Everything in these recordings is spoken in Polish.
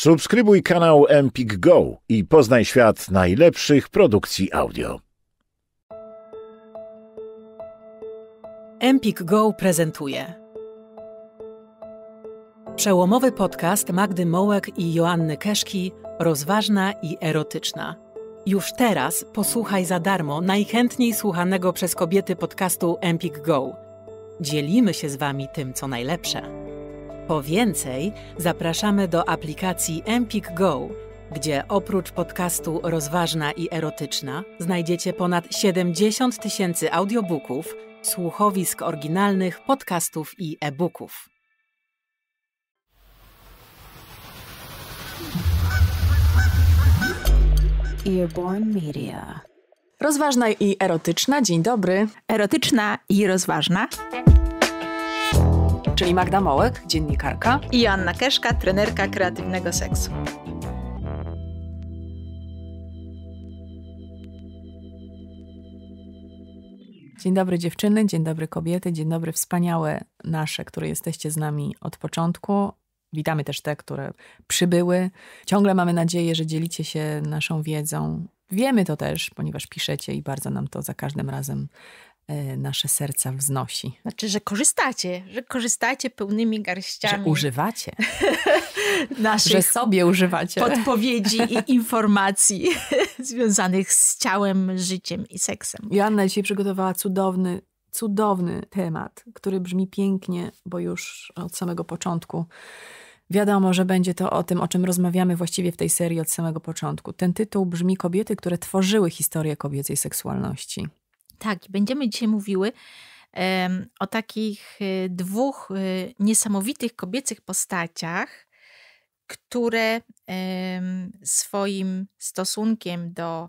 Subskrybuj kanał Empik Go i poznaj świat najlepszych produkcji audio. Empik Go prezentuje przełomowy podcast Magdy Mołek i Joanny Keszki rozważna i erotyczna. Już teraz posłuchaj za darmo najchętniej słuchanego przez kobiety podcastu Empik Go. Dzielimy się z wami tym, co najlepsze. Po więcej zapraszamy do aplikacji Empik Go, gdzie oprócz podcastu Rozważna i Erotyczna znajdziecie ponad 70 tysięcy audiobooków, słuchowisk oryginalnych, podcastów i e-booków. Earborn Media. Rozważna i erotyczna, dzień dobry. Erotyczna i rozważna czyli Magda Mołek, dziennikarka i Joanna Keszka, trenerka kreatywnego seksu. Dzień dobry dziewczyny, dzień dobry kobiety, dzień dobry wspaniałe nasze, które jesteście z nami od początku. Witamy też te, które przybyły. Ciągle mamy nadzieję, że dzielicie się naszą wiedzą. Wiemy to też, ponieważ piszecie i bardzo nam to za każdym razem E, nasze serca wznosi. Znaczy, że korzystacie, że korzystacie pełnymi garściami. Że używacie. naszych że sobie używacie. Podpowiedzi i informacji związanych z ciałem, życiem i seksem. Joanna dzisiaj przygotowała cudowny, cudowny temat, który brzmi pięknie, bo już od samego początku Wiadomo, że będzie to o tym, o czym rozmawiamy właściwie w tej serii od samego początku. Ten tytuł brzmi Kobiety, które tworzyły historię kobiecej seksualności. Tak, będziemy dzisiaj mówiły o takich y, dwóch y, niesamowitych kobiecych postaciach, które swoim stosunkiem do,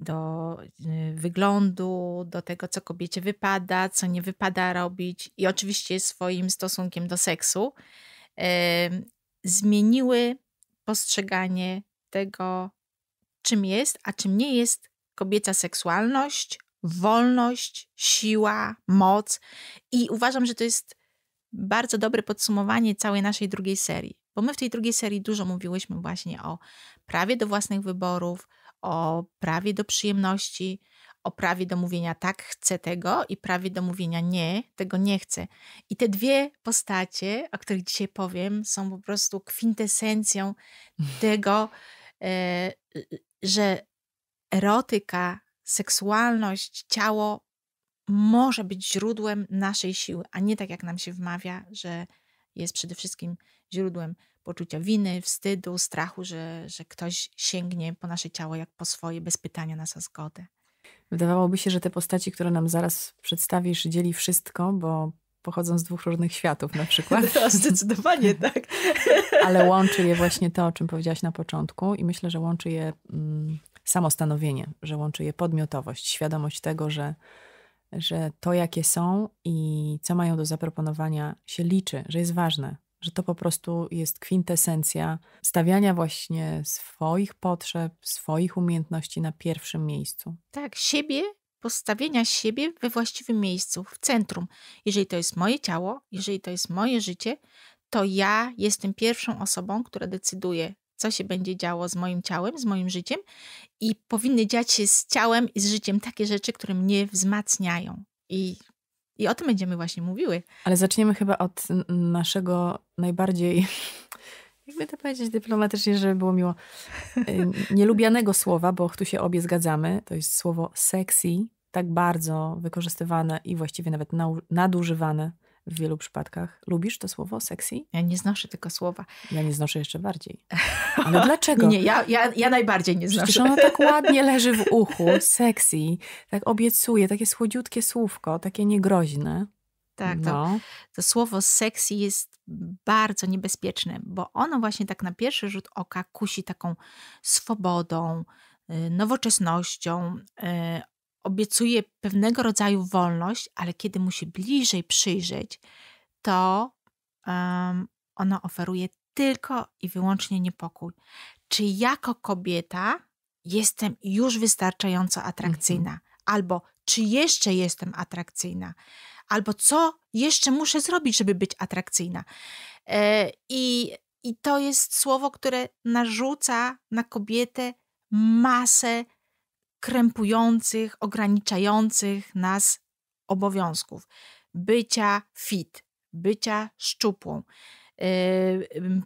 do y, wyglądu, do tego, co kobiecie wypada, co nie wypada robić, i oczywiście swoim stosunkiem do seksu, zmieniły postrzeganie tego, czym jest, a czym nie jest kobieca seksualność wolność, siła, moc. I uważam, że to jest bardzo dobre podsumowanie całej naszej drugiej serii, bo my w tej drugiej serii dużo mówiłyśmy właśnie o prawie do własnych wyborów, o prawie do przyjemności, o prawie do mówienia tak, chcę tego i prawie do mówienia nie, tego nie chcę. I te dwie postacie, o których dzisiaj powiem, są po prostu kwintesencją tego, e, że erotyka seksualność, ciało może być źródłem naszej siły, a nie tak jak nam się wmawia, że jest przede wszystkim źródłem poczucia winy, wstydu, strachu, że, że ktoś sięgnie po nasze ciało jak po swoje, bez pytania nas o zgodę. Wydawałoby się, że te postaci, które nam zaraz przedstawisz, dzieli wszystko, bo pochodzą z dwóch różnych światów na przykład. No, zdecydowanie tak. Ale łączy je właśnie to, o czym powiedziałaś na początku i myślę, że łączy je mm, samostanowienie, że łączy je podmiotowość, świadomość tego, że, że to, jakie są i co mają do zaproponowania, się liczy, że jest ważne, że to po prostu jest kwintesencja stawiania właśnie swoich potrzeb, swoich umiejętności na pierwszym miejscu. Tak, siebie, postawienia siebie we właściwym miejscu, w centrum. Jeżeli to jest moje ciało, jeżeli to jest moje życie, to ja jestem pierwszą osobą, która decyduje, co się będzie działo z moim ciałem, z moim życiem i powinny dziać się z ciałem i z życiem takie rzeczy, które mnie wzmacniają. I, i o tym będziemy właśnie mówiły. Ale zaczniemy chyba od naszego najbardziej jakby to powiedzieć dyplomatycznie, żeby było miło, y, nielubianego słowa, bo tu się obie zgadzamy, to jest słowo sexy, tak bardzo wykorzystywane i właściwie nawet nadużywane w wielu przypadkach. Lubisz to słowo sexy? Ja nie znoszę tego słowa. Ja nie znoszę jeszcze bardziej. Ale dlaczego? nie, ja, ja, ja najbardziej nie znoszę. Przecież ono tak ładnie leży w uchu, sexy, tak obiecuje, takie słodziutkie słówko, takie niegroźne. Tak, no. to, to słowo sexy jest bardzo niebezpieczne, bo ono właśnie tak na pierwszy rzut oka kusi taką swobodą, y, nowoczesnością, y, obiecuje pewnego rodzaju wolność, ale kiedy mu się bliżej przyjrzeć, to um, ona oferuje tylko i wyłącznie niepokój. Czy jako kobieta jestem już wystarczająco atrakcyjna? Mhm. Albo czy jeszcze jestem atrakcyjna? Albo co jeszcze muszę zrobić, żeby być atrakcyjna? E, I, i to jest słowo, które narzuca na kobietę masę krępujących, ograniczających nas obowiązków. Bycia fit, bycia szczupłą, yy,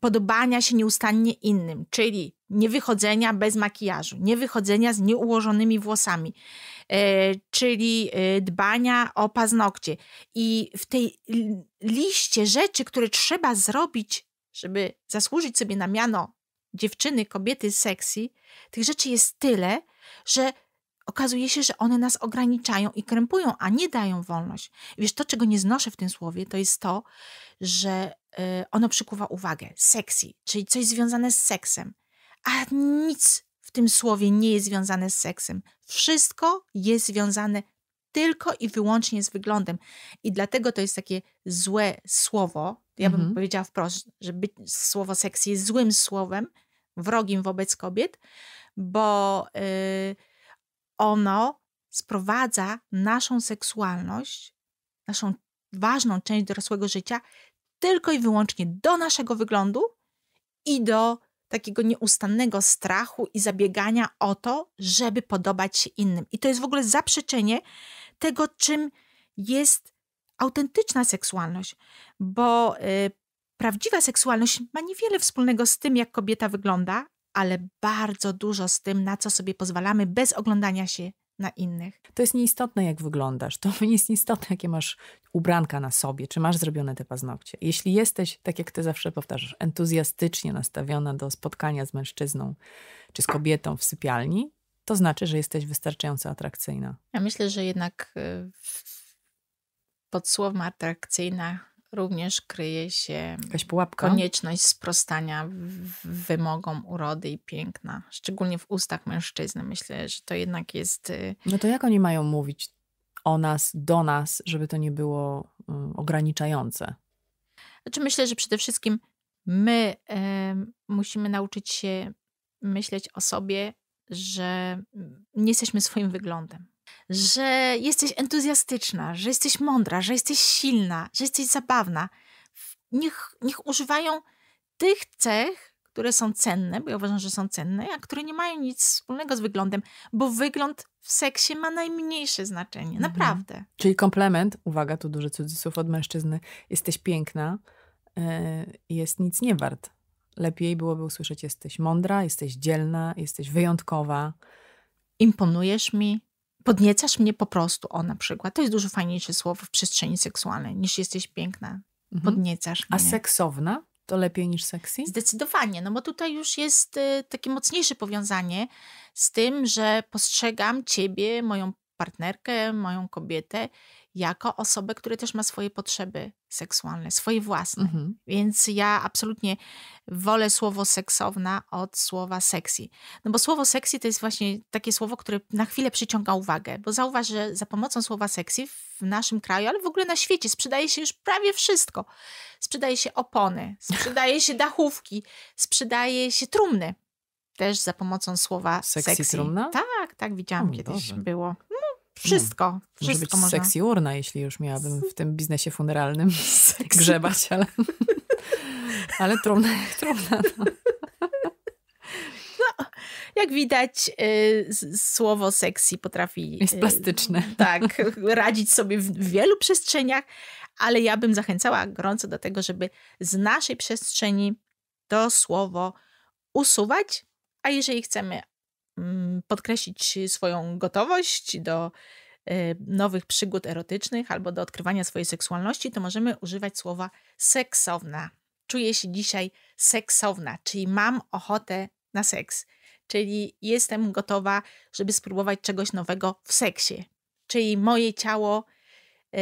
podobania się nieustannie innym, czyli niewychodzenia bez makijażu, niewychodzenia z nieułożonymi włosami, yy, czyli yy, dbania o paznokcie. I w tej liście rzeczy, które trzeba zrobić, żeby zasłużyć sobie na miano dziewczyny, kobiety sexy, tych rzeczy jest tyle, że okazuje się, że one nas ograniczają i krępują, a nie dają wolność. Wiesz, to, czego nie znoszę w tym słowie, to jest to, że y, ono przykuwa uwagę. Sexy, czyli coś związane z seksem. A nic w tym słowie nie jest związane z seksem. Wszystko jest związane tylko i wyłącznie z wyglądem. I dlatego to jest takie złe słowo. Ja bym mhm. powiedziała wprost, że być, słowo seks jest złym słowem, wrogim wobec kobiet, bo. Yy, ono sprowadza naszą seksualność, naszą ważną część dorosłego życia, tylko i wyłącznie do naszego wyglądu i do takiego nieustannego strachu i zabiegania o to, żeby podobać się innym. I to jest w ogóle zaprzeczenie tego, czym jest autentyczna seksualność, bo y, prawdziwa seksualność ma niewiele wspólnego z tym, jak kobieta wygląda, ale bardzo dużo z tym, na co sobie pozwalamy, bez oglądania się na innych. To jest nieistotne, jak wyglądasz. To jest nieistotne, jakie masz ubranka na sobie, czy masz zrobione te paznokcie. Jeśli jesteś, tak jak ty zawsze powtarzasz, entuzjastycznie nastawiona do spotkania z mężczyzną czy z kobietą w sypialni, to znaczy, że jesteś wystarczająco atrakcyjna. Ja myślę, że jednak y, pod słowem atrakcyjna również kryje się konieczność sprostania wymogom urody i piękna, szczególnie w ustach mężczyzn. Myślę, że to jednak jest. Y, no to jak oni mają mówić o nas, do nas, żeby to nie było y, ograniczające? Znaczy, myślę, że przede wszystkim my y, musimy nauczyć się myśleć o sobie, że mm, nie jesteśmy swoim wyglądem że jesteś entuzjastyczna, że jesteś mądra, że jesteś silna, że jesteś zabawna. Niech, niech używają tych cech, które są cenne, bo ja uważam, że są cenne, a które nie mają nic wspólnego z wyglądem, bo wygląd w seksie ma najmniejsze znaczenie, mhm. naprawdę. Czyli komplement, uwaga, tu duży cudzysłów od mężczyzny, jesteś piękna, e, jest nic nie wart. Lepiej byłoby usłyszeć: jesteś mądra, jesteś dzielna, jesteś wyjątkowa. Imponujesz mi, podniecasz mnie po prostu, o na przykład. To jest dużo fajniejsze słowo w przestrzeni seksualnej niż jesteś piękna. Mhm. Podniecasz mnie. A seksowna? To lepiej niż sexy? Zdecydowanie, no bo tutaj już jest y, takie mocniejsze powiązanie z tym, że postrzegam ciebie, moją partnerkę, moją kobietę jako osobę, która też ma swoje potrzeby seksualne, swoje własne. Mhm. Więc ja absolutnie wolę słowo seksowna od słowa sexy. No bo słowo sexy to jest właśnie takie słowo, które na chwilę przyciąga uwagę, bo zauważ, że za pomocą słowa sexy w naszym kraju, ale w ogóle na świecie sprzedaje się już prawie wszystko. Sprzedaje się opony, sprzedaje się dachówki, sprzedaje się trumny. Też za pomocą słowa sexy. sexy. Trumna? Tak, tak, widziałam o, kiedyś, dobrze. było. Wszystko. No, wszystko może być można. urna, jeśli już miałabym w tym biznesie funeralnym Seks. grzebać, ale, ale trudne. jak no. no. jak widać, y, słowo seksy potrafi... Y, Jest plastyczne. tak, radzić sobie w wielu przestrzeniach, ale ja bym zachęcała gorąco do tego, żeby z naszej przestrzeni to słowo usuwać, a jeżeli chcemy Mm, podkreślić swoją gotowość do y, nowych przygód erotycznych albo do odkrywania swojej seksualności, to możemy używać słowa seksowna. Czuję się dzisiaj seksowna, czyli mam ochotę na seks, czyli jestem gotowa, żeby spróbować czegoś nowego w seksie. Czyli moje ciało y,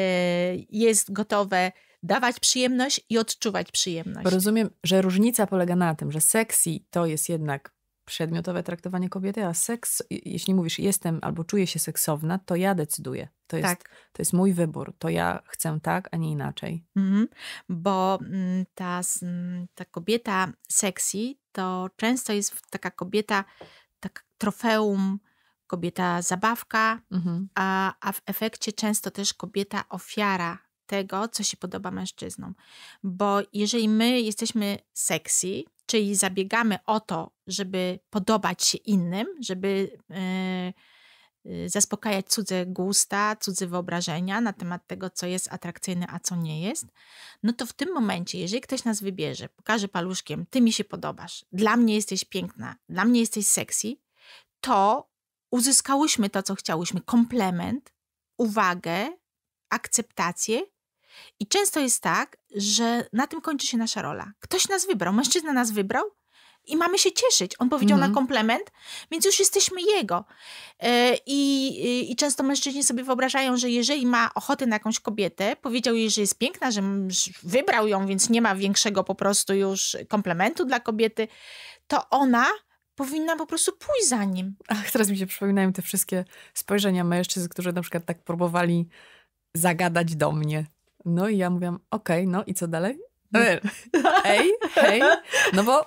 jest gotowe dawać przyjemność i odczuwać przyjemność. Rozumiem, że różnica polega na tym, że sexy to jest jednak przedmiotowe traktowanie kobiety, a seks, jeśli mówisz jestem albo czuję się seksowna, to ja decyduję. To jest, tak. to jest mój wybór, to ja chcę tak, a nie inaczej. Mhm. Bo mm, ta, mm, ta kobieta sexy to często jest taka kobieta, tak trofeum, kobieta zabawka, mhm. a, a w efekcie często też kobieta ofiara tego, co się podoba mężczyznom. Bo jeżeli my jesteśmy sexy, czyli zabiegamy o to, żeby podobać się innym, żeby e, e, zaspokajać cudze gusta, cudze wyobrażenia na temat tego, co jest atrakcyjne, a co nie jest, no to w tym momencie, jeżeli ktoś nas wybierze, pokaże paluszkiem, ty mi się podobasz, dla mnie jesteś piękna, dla mnie jesteś sexy, to uzyskałyśmy to, co chciałyśmy, komplement, uwagę, akceptację i często jest tak, że na tym kończy się nasza rola. Ktoś nas wybrał, mężczyzna nas wybrał i mamy się cieszyć. On powiedział mhm. na komplement, więc już jesteśmy jego. E, I, I, często mężczyźni sobie wyobrażają, że jeżeli ma ochotę na jakąś kobietę, powiedział jej, że jest piękna, że wybrał ją, więc nie ma większego po prostu już komplementu dla kobiety, to ona powinna po prostu pójść za nim. Ach, teraz mi się przypominają te wszystkie spojrzenia mężczyzn, którzy na przykład tak próbowali zagadać do mnie. No i ja mówiłam, okej, okay, no i co dalej? No. E, Ej, hej, no bo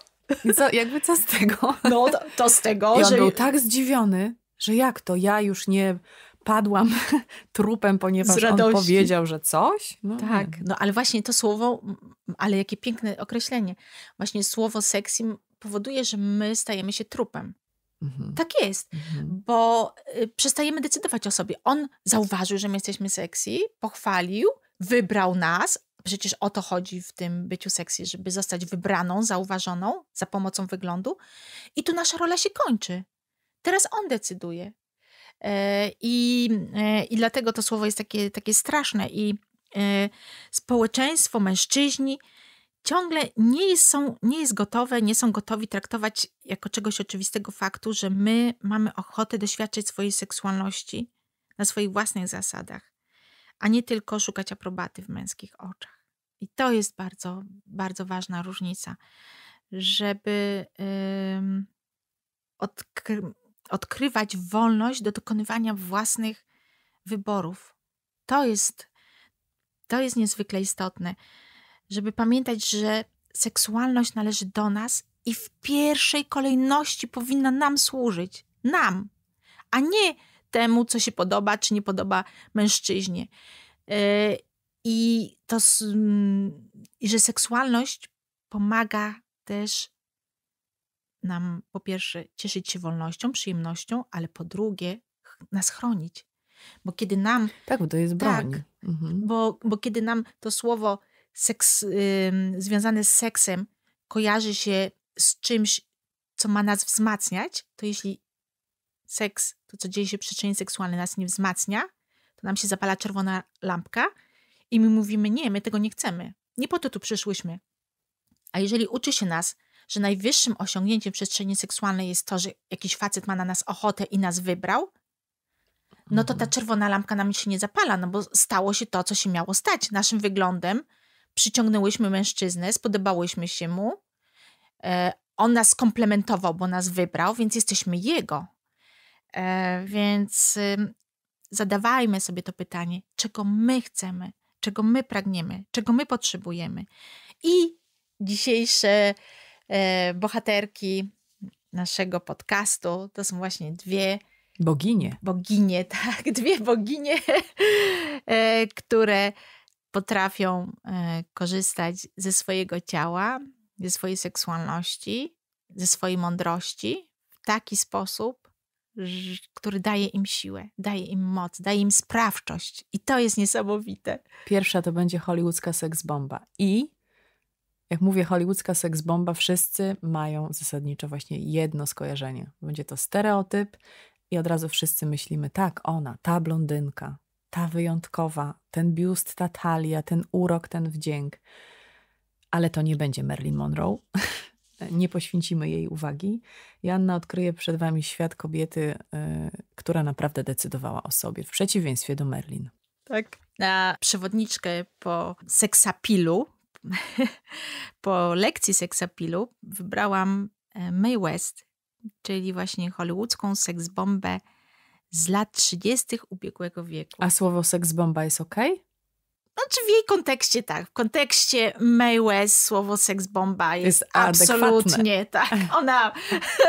co, jakby co z tego? No to, to z tego, I on że... był tak zdziwiony, że jak to, ja już nie padłam trupem, ponieważ on powiedział, że coś? No, tak, nie. no ale właśnie to słowo, ale jakie piękne określenie. Właśnie słowo sexy powoduje, że my stajemy się trupem. Mhm. Tak jest, mhm. bo y, przestajemy decydować o sobie. On zauważył, że my jesteśmy sexy, pochwalił, wybrał nas. Przecież o to chodzi w tym byciu seksy, żeby zostać wybraną, zauważoną za pomocą wyglądu. I tu nasza rola się kończy. Teraz on decyduje. E, I, e, i dlatego to słowo jest takie, takie straszne. I e, społeczeństwo, mężczyźni ciągle nie są, nie jest gotowe, nie są gotowi traktować jako czegoś oczywistego faktu, że my mamy ochotę doświadczyć swojej seksualności na swoich własnych zasadach a nie tylko szukać aprobaty w męskich oczach. I to jest bardzo, bardzo ważna różnica, żeby odkry odkrywać wolność do dokonywania własnych wyborów. To jest, to jest niezwykle istotne, żeby pamiętać, że seksualność należy do nas i w pierwszej kolejności powinna nam służyć. Nam, a nie temu, co się podoba czy nie podoba mężczyźnie. E, I to, mm, i że seksualność pomaga też nam po pierwsze cieszyć się wolnością, przyjemnością, ale po drugie nas chronić. Bo kiedy nam. Tak, bo to jest broń. Tak, mhm. bo, bo kiedy nam to słowo seks, y, związane z seksem kojarzy się z czymś, co ma nas wzmacniać, to jeśli seks, to co dzieje się w przestrzeni seksualnej nas nie wzmacnia, to nam się zapala czerwona lampka i my mówimy, nie, my tego nie chcemy. Nie po to tu przyszłyśmy. A jeżeli uczy się nas, że najwyższym osiągnięciem przestrzeni seksualnej jest to, że jakiś facet ma na nas ochotę i nas wybrał, no to ta mhm. czerwona lampka nam się nie zapala, no bo stało się to, co się miało stać. Naszym wyglądem przyciągnęłyśmy mężczyznę, spodobałyśmy się mu, e, on nas komplementował, bo nas wybrał, więc jesteśmy jego. E, więc zadawajmy sobie to pytanie, czego my chcemy, czego my pragniemy, czego my potrzebujemy. I dzisiejsze e, bohaterki naszego podcastu to są właśnie dwie boginie. Boginie, tak, dwie boginie, e, które potrafią korzystać ze swojego ciała, ze swojej seksualności, ze swojej mądrości w taki sposób, który daje im siłę, daje im moc, daje im sprawczość. I to jest niesamowite. Pierwsza to będzie hollywoodzka seksbomba. I jak mówię hollywoodzka seksbomba, wszyscy mają zasadniczo właśnie jedno skojarzenie. Będzie to stereotyp i od razu wszyscy myślimy, tak, ona, ta blondynka, ta wyjątkowa, ten biust, ta talia, ten urok, ten wdzięk. Ale to nie będzie Marilyn Monroe, nie poświęcimy jej uwagi. Joanna odkryje przed Wami świat kobiety, y, która naprawdę decydowała o sobie, w przeciwieństwie do Merlin. Tak. Na przewodniczkę po seksapilu, po lekcji seksapilu, wybrałam e, May West, czyli właśnie hollywoodzką seksbombę z lat 30. ubiegłego wieku. A słowo seksbomba jest ok? Znaczy w jej kontekście tak, w kontekście May West słowo seksbomba jest, jest absolutnie tak. Ona,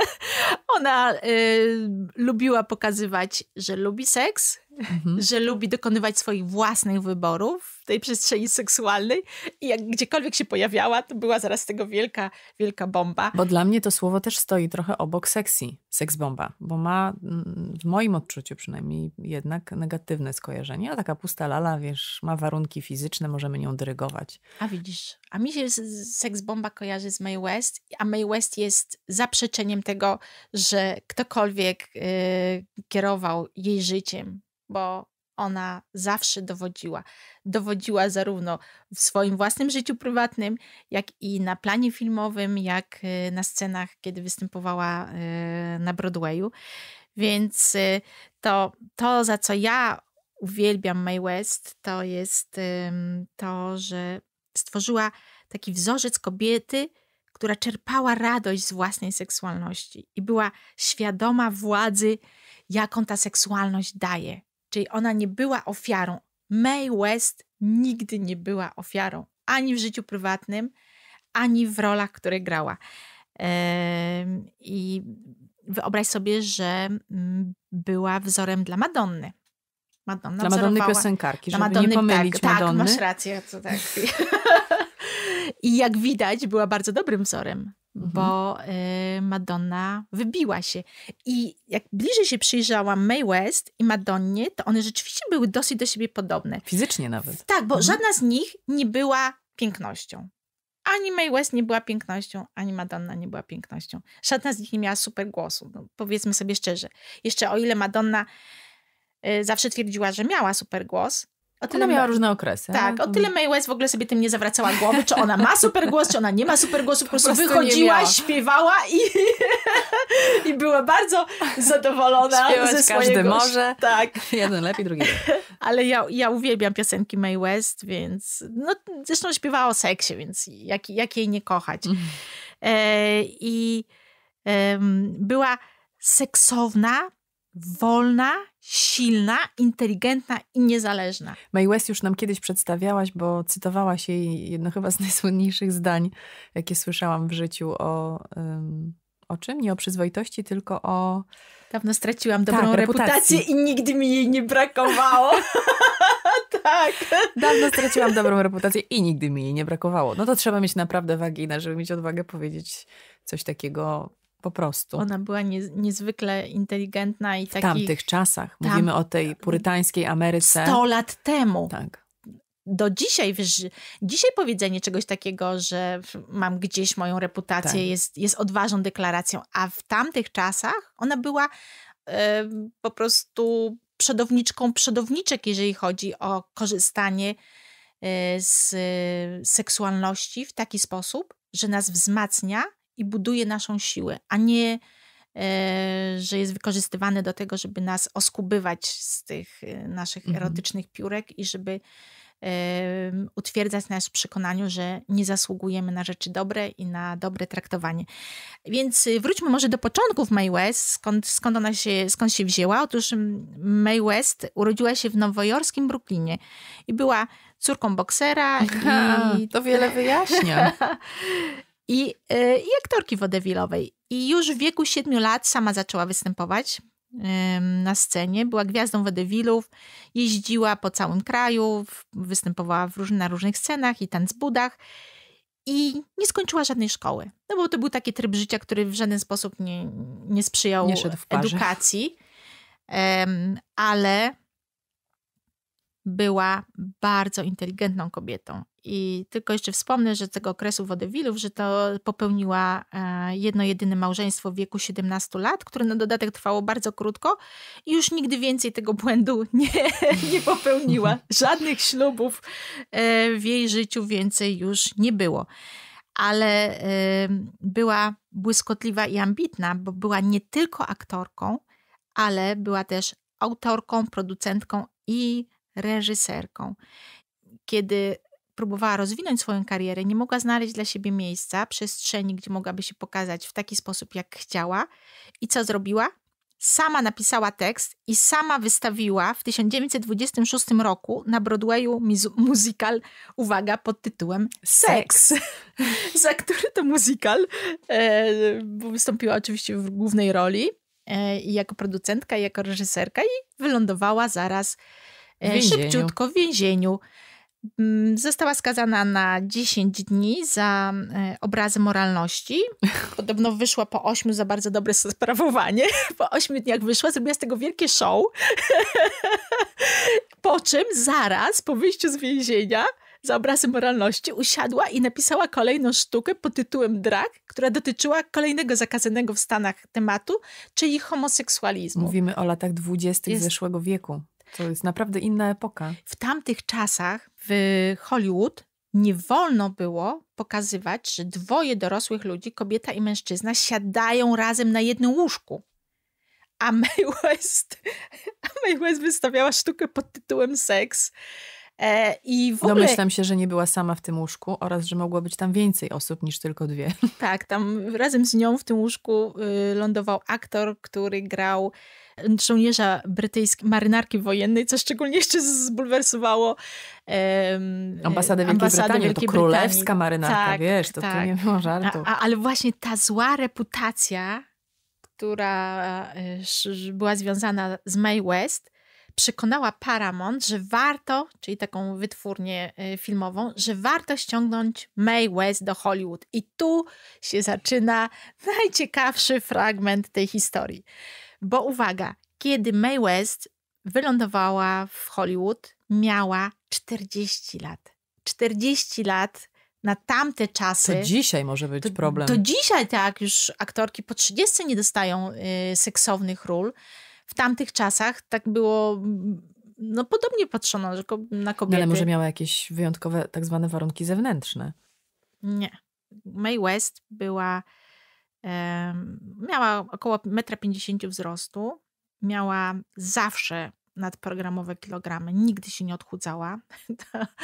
ona y, lubiła pokazywać, że lubi seks, mhm. że lubi dokonywać swoich własnych wyborów w tej przestrzeni seksualnej i jak gdziekolwiek się pojawiała, to była zaraz tego wielka, wielka bomba. Bo dla mnie to słowo też stoi trochę obok seksji, seksbomba, bo ma mm, w moim odczuciu przynajmniej jednak negatywne skojarzenie, a taka pusta lala, wiesz, ma warunki fizyczne, możemy nią dyrygować. A widzisz, a mi się seksbomba kojarzy z May West, a May West jest zaprzeczeniem tego, że ktokolwiek y, kierował jej życiem, bo ona zawsze dowodziła. Dowodziła zarówno w swoim własnym życiu prywatnym, jak i na planie filmowym, jak y, na scenach, kiedy występowała y, na Broadwayu. Więc y, to, to za co ja uwielbiam May West, to jest to, że stworzyła taki wzorzec kobiety, która czerpała radość z własnej seksualności i była świadoma władzy, jaką ta seksualność daje czyli ona nie była ofiarą. May West nigdy nie była ofiarą, ani w życiu prywatnym, ani w rolach, które grała. I wyobraź sobie, że mm, była wzorem dla Madonny. Madonna dla Madonny piosenkarki, żeby Madonny, nie tak, pomylić tak, Madonny. Tak, masz rację, to tak. I jak widać, była bardzo dobrym wzorem Mhm. bo y, Madonna wybiła się. I jak bliżej się przyjrzałam May West i Madonnie, to one rzeczywiście były dosyć do siebie podobne. Fizycznie nawet. Tak, bo mhm. żadna z nich nie była pięknością. Ani May West nie była pięknością, ani Madonna nie była pięknością. Żadna z nich nie miała super głosu, no, powiedzmy sobie szczerze. Jeszcze o ile Madonna y, zawsze twierdziła, że miała super głos, o tyle ona miała różne okresy. Tak, o no. tyle May West w ogóle sobie tym nie zawracała głowy, czy ona ma super głos, czy ona nie ma super głosu. Po, po prostu, wychodziła, śpiewała i, i była bardzo zadowolona Śpiewać ze swojego... każdy może. Tak. Jeden lepiej, drugi lepiej. Ale ja, ja uwielbiam piosenki May West, więc... No, zresztą śpiewała o seksie, więc jak, jak jej nie kochać. Mhm. E, I e, była seksowna, wolna silna, inteligentna i niezależna. May West już nam kiedyś przedstawiałaś, bo cytowałaś jej jedno chyba z najsłynniejszych zdań, jakie słyszałam w życiu o... Um, o czym? Nie o przyzwoitości, tylko o... Dawno straciłam dobrą tak, reputację i nigdy mi jej nie brakowało. tak. Dawno straciłam dobrą reputację i nigdy mi jej nie brakowało. No to trzeba mieć naprawdę wagę, żeby mieć odwagę powiedzieć coś takiego po prostu. Ona była nie, niezwykle inteligentna i taki... W tamtych czasach. Tam... Mówimy o tej y, purytańskiej Ameryce. 100 lat temu. Tak. Do dzisiaj, wiesz, dzisiaj powiedzenie czegoś takiego, że mam gdzieś moją reputację, tak. jest, jest odważną deklaracją, a w tamtych czasach ona była y, po prostu przodowniczką przodowniczek, jeżeli chodzi o korzystanie y, z seksualności w taki sposób, że nas wzmacnia i buduje naszą siłę, a nie, e, że jest wykorzystywany do tego, żeby nas oskubywać z tych e, naszych mhm. erotycznych piórek i żeby e, utwierdzać nas w przekonaniu, że nie zasługujemy na rzeczy dobre i na dobre traktowanie. Więc y, wróćmy może do początków May West, skąd, skąd ona się, skąd się wzięła. Otóż mm, May West urodziła się w nowojorskim Brooklynie i była córką boksera. Aha, i... To wiele wyjaśnia. i, yy, i aktorki wodewilowej. I już w wieku 7 lat sama zaczęła występować yy, na scenie. Była gwiazdą wodewilów, jeździła po całym kraju, w, występowała w róż, na różnych scenach i tancbudach. I nie skończyła żadnej szkoły. No bo to był taki tryb życia, który w żaden sposób nie, nie sprzyjał nie edukacji. Yy, ale była bardzo inteligentną kobietą. I tylko jeszcze wspomnę, że tego okresu wodewilów, że to popełniła e, jedno jedyne małżeństwo w wieku 17 lat, które na dodatek trwało bardzo krótko i już nigdy więcej tego błędu nie, nie popełniła. Mhm. Żadnych ślubów e, w jej życiu więcej już nie było. Ale e, była błyskotliwa i ambitna, bo była nie tylko aktorką, ale była też autorką, producentką i reżyserką. Kiedy próbowała rozwinąć swoją karierę, nie mogła znaleźć dla siebie miejsca, przestrzeni, gdzie mogłaby się pokazać w taki sposób, jak chciała. I co zrobiła? Sama napisała tekst i sama wystawiła w 1926 roku na Broadwayu musical, uwaga, pod tytułem Seks, za który to musical e, wystąpiła oczywiście w głównej roli e, i jako producentka, i jako reżyserka i wylądowała zaraz E, szybciutko w więzieniu. Mm, została skazana na 10 dni za e, obrazy moralności. Podobno wyszła po 8 za bardzo dobre sprawowanie. Po 8 dniach wyszła, zrobiła z tego wielkie show. Po czym zaraz po wyjściu z więzienia za obrazy moralności usiadła i napisała kolejną sztukę pod tytułem Drag, która dotyczyła kolejnego zakazanego w Stanach tematu, czyli homoseksualizmu. Mówimy o latach dwudziestych zeszłego wieku. To jest naprawdę inna epoka. W tamtych czasach w Hollywood nie wolno było pokazywać, że dwoje dorosłych ludzi, kobieta i mężczyzna, siadają razem na jednym łóżku. A May West, a May West wystawiała sztukę pod tytułem Seks. E, I w ogóle... Domyślam się, że nie była sama w tym łóżku oraz, że mogło być tam więcej osób niż tylko dwie. Tak, tam razem z nią w tym łóżku y, lądował aktor, który grał żołnierza brytyjskiej, marynarki wojennej, co szczególnie jeszcze zbulwersowało um, ambasadę Wielkiej ambasadę Brytanii. Wielkiej to królewska Brytanii. marynarka, tak, wiesz, to, tak. nie było żartu. A, a, ale właśnie ta zła reputacja, która e, była związana z May West, przekonała Paramount, że warto, czyli taką wytwórnię e, filmową, że warto ściągnąć May West do Hollywood. I tu się zaczyna najciekawszy fragment tej historii. Bo uwaga, kiedy Mae West wylądowała w Hollywood, miała 40 lat. 40 lat na tamte czasy. To dzisiaj może być to, problem. To dzisiaj tak, już aktorki po 30 nie dostają y, seksownych ról. W tamtych czasach tak było. Mm, no podobnie patrzono na kobiety. No, ale może miała jakieś wyjątkowe tak zwane warunki zewnętrzne. Nie. May West była Miała około 1,50 m wzrostu. Miała zawsze nadprogramowe kilogramy, nigdy się nie odchudzała.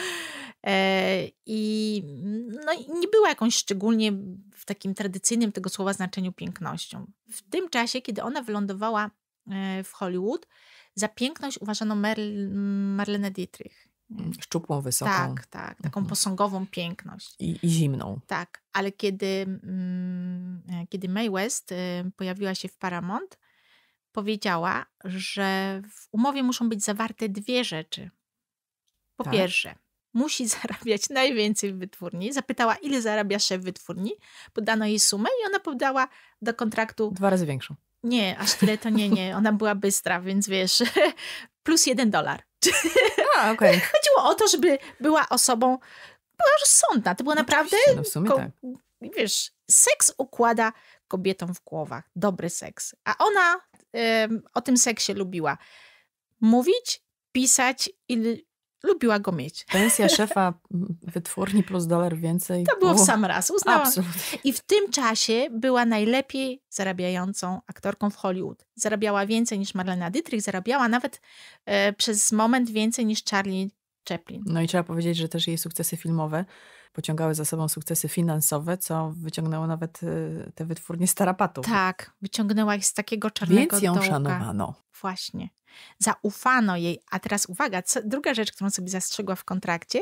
E, I no, nie była jakąś szczególnie w takim tradycyjnym tego słowa znaczeniu pięknością. W tym czasie, kiedy ona wylądowała e, w Hollywood, za piękność uważano Marlene Dietrich szczupłą, wysoką. Tak, tak. Taką mhm. posągową piękność. I, I, zimną. Tak, ale kiedy, mm, kiedy May West y, pojawiła się w Paramount, powiedziała, że w umowie muszą być zawarte dwie rzeczy. Po tak. pierwsze, musi zarabiać najwięcej w wytwórni. Zapytała, ile zarabia szef wytwórni. Podano jej sumę i ona podała do kontraktu... Dwa razy większą. Nie, aż tyle to nie, nie. Ona była bystra, więc wiesz, plus jeden dolar. Tak. A, okay. Chodziło o to, żeby była osobą, była rozsądna. To było naprawdę... No w sumie tak. Wiesz, seks układa kobietom w głowach. Dobry seks. A ona y, o tym seksie lubiła mówić, pisać i lubiła go mieć. Pensja szefa wytwórni plus dolar więcej. To było w sam raz, uznałam. Absolutnie. I w tym czasie była najlepiej zarabiającą aktorką w Hollywood. Zarabiała więcej niż Marlena Dietrich, zarabiała nawet e, przez moment więcej niż Charlie Chaplin. No i trzeba powiedzieć, że też jej sukcesy filmowe pociągały za sobą sukcesy finansowe, co wyciągnęło nawet y, te wytwórnie z tarapatów. Tak, wyciągnęła ich z takiego czarnego Więc ją dołka. szanowano. Właśnie. Zaufano jej. A teraz uwaga, co, druga rzecz, którą sobie zastrzegła w kontrakcie,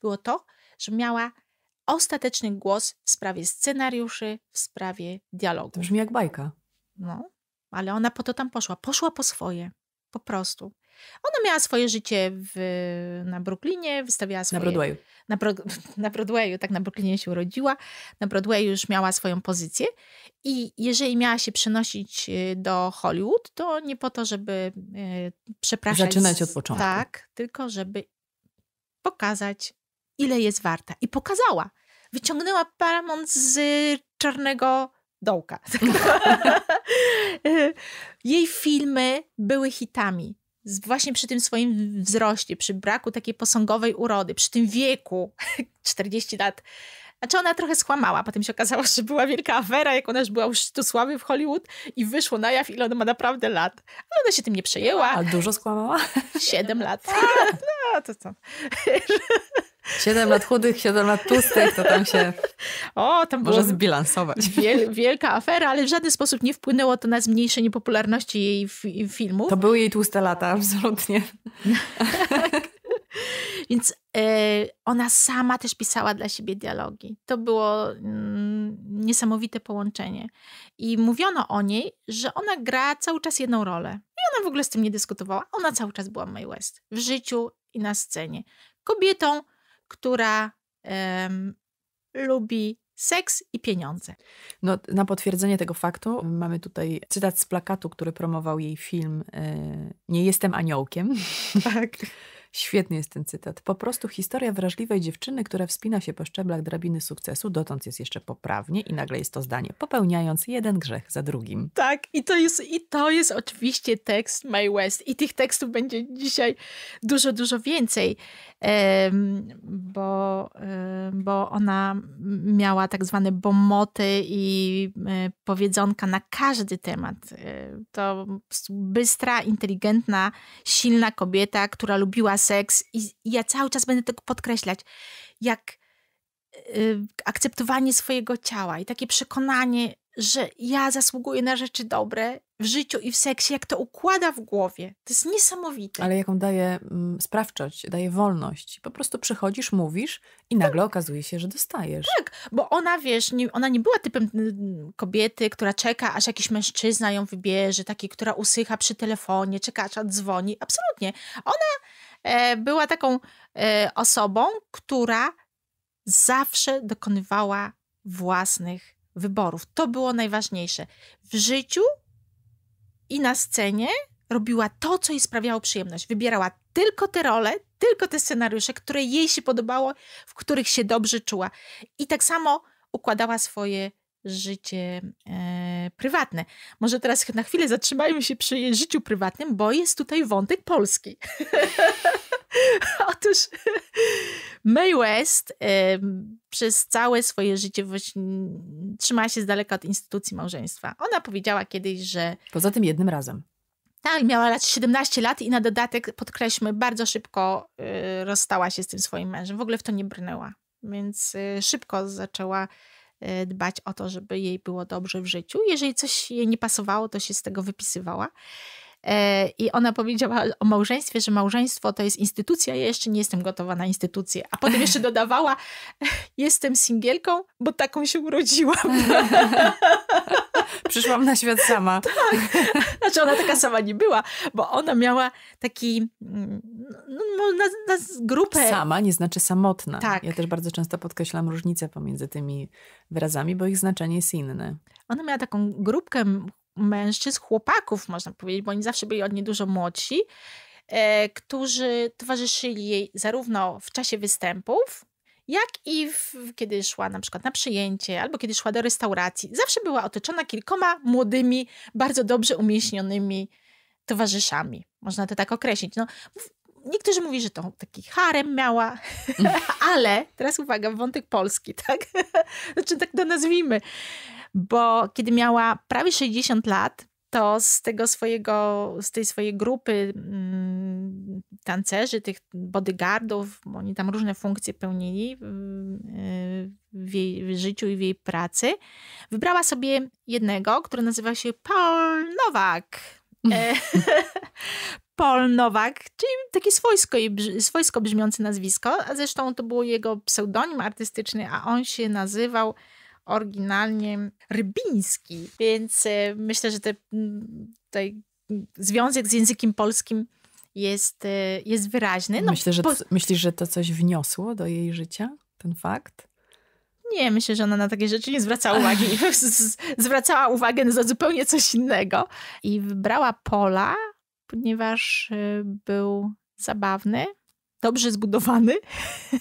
było to, że miała ostateczny głos w sprawie scenariuszy, w sprawie dialogu. To brzmi jak bajka. No, ale ona po to tam poszła. Poszła po swoje. Po prostu. Ona miała swoje życie w, na Brooklynie, wystawiała swoje... Na Broadwayu. Na, Pro, na Broadwayu, tak, na Brooklynie się urodziła. Na Broadwayu już miała swoją pozycję. I jeżeli miała się przenosić y, do Hollywood, to nie po to, żeby y, przepraszać... Zaczynać od początku. Tak, tylko żeby pokazać, ile jest warta. I pokazała. Wyciągnęła Paramount z czarnego dołka. Y, jej filmy były hitami właśnie przy tym swoim wzroście, przy braku takiej posągowej urody, przy tym wieku 40 lat. Znaczy ona trochę skłamała, potem się okazało, że była wielka afera, jak ona już była u szczytu sławy w Hollywood i wyszło na jaw, ile ona ma naprawdę lat. Ale ona się tym nie przejęła. A dużo skłamała? Siedem lat. A, tak. no to co. Siedem lat chudych, siedem lat tłustych, to tam się o, tam może zbilansować. Wiel, wielka afera, ale w żaden sposób nie wpłynęło to na zmniejszenie popularności jej filmu. To były jej tłuste lata, absolutnie. Więc e, ona sama też pisała dla siebie dialogi. To było mm, niesamowite połączenie. I mówiono o niej, że ona gra cały czas jedną rolę. I ona w ogóle z tym nie dyskutowała. Ona cały czas była May West w życiu i na scenie. Kobietą, która um, lubi seks i pieniądze. No, na potwierdzenie tego faktu mamy tutaj cytat z plakatu, który promował jej film e, Nie jestem aniołkiem. Tak. Świetny jest ten cytat. Po prostu historia wrażliwej dziewczyny, która wspina się po szczeblach drabiny sukcesu, dotąd jest jeszcze poprawnie i nagle jest to zdanie, popełniając jeden grzech za drugim. Tak, i to jest, i to jest oczywiście tekst May West. I tych tekstów będzie dzisiaj dużo, dużo więcej, bo, bo ona miała tak zwane bomoty i e, powiedzonka na każdy temat. E, to bystra, inteligentna, silna kobieta, która lubiła seks i ja cały czas będę tego podkreślać, jak y, akceptowanie swojego ciała i takie przekonanie, że ja zasługuję na rzeczy dobre w życiu i w seksie, jak to układa w głowie. To jest niesamowite. Ale jaką daje mm, sprawczość, daje wolność. Po prostu przychodzisz, mówisz i tak. nagle okazuje się, że dostajesz. Tak, bo ona, wiesz, nie, ona nie była typem kobiety, która czeka, aż jakiś mężczyzna ją wybierze, taki, która usycha przy telefonie, czeka, aż dzwoni. Absolutnie. Ona E, była taką e, osobą, która zawsze dokonywała własnych wyborów. To było najważniejsze. W życiu i na scenie robiła to, co jej sprawiało przyjemność. Wybierała tylko te role, tylko te scenariusze, które jej się podobało, w których się dobrze czuła. I tak samo układała swoje życie e, prywatne. Może teraz na chwilę zatrzymajmy się przy życiu prywatnym, bo jest tutaj wątek polski. Otóż May West e, przez całe swoje życie właśnie trzymała się z daleka od instytucji małżeństwa. Ona powiedziała kiedyś, że... Poza tym jednym razem. Tak, miała lat 17 lat i na dodatek, podkreślmy, bardzo szybko e, rozstała się z tym swoim mężem. W ogóle w to nie brnęła. Więc e, szybko zaczęła Y, dbać o to, żeby jej było dobrze w życiu. Jeżeli coś jej nie pasowało, to się z tego wypisywała. E, I ona powiedziała o małżeństwie, że małżeństwo to jest instytucja, ja jeszcze nie jestem gotowa na instytucję. A potem jeszcze dodawała, jestem singielką, bo taką się urodziłam. Przyszłam na świat sama. Tak. Znaczy ona taka sama nie była, bo ona miała taki mm, no, no, na, na grupę. Sama nie znaczy samotna. Tak. Ja też bardzo często podkreślam różnicę pomiędzy tymi wyrazami, bo ich znaczenie jest inne. Ona miała taką grupkę mężczyzn, chłopaków, można powiedzieć, bo oni zawsze byli od niej dużo młodsi, e, którzy towarzyszyli jej zarówno w czasie występów, jak i w, kiedy szła na przykład na przyjęcie, albo kiedy szła do restauracji. Zawsze była otoczona kilkoma młodymi, bardzo dobrze umieśnionymi towarzyszami. Można to tak określić. No, niektórzy mówią, że to taki harem miała, mm. ale teraz uwaga, wątek polski, tak? znaczy tak to nazwijmy bo kiedy miała prawie 60 lat, to z tego swojego, z tej swojej grupy mm, tancerzy, tych bodyguardów, oni tam różne funkcje pełnili y, w jej w życiu i w jej pracy, wybrała sobie jednego, który nazywa się Paul Nowak. E, Paul Nowak, czyli takie swojsko, swojsko brzmiące nazwisko, a zresztą to było jego pseudonim artystyczny, a on się nazywał oryginalnie Rybiński, więc e, myślę, że ten te związek z językiem polskim jest, e, jest wyraźny. No, myślę, że Myślisz, że to coś wniosło do jej życia, ten fakt? Nie, myślę, że ona na takie rzeczy nie zwracała uwagi. zwracała uwagę na zupełnie coś innego. I wybrała Pola, ponieważ e, był zabawny, dobrze zbudowany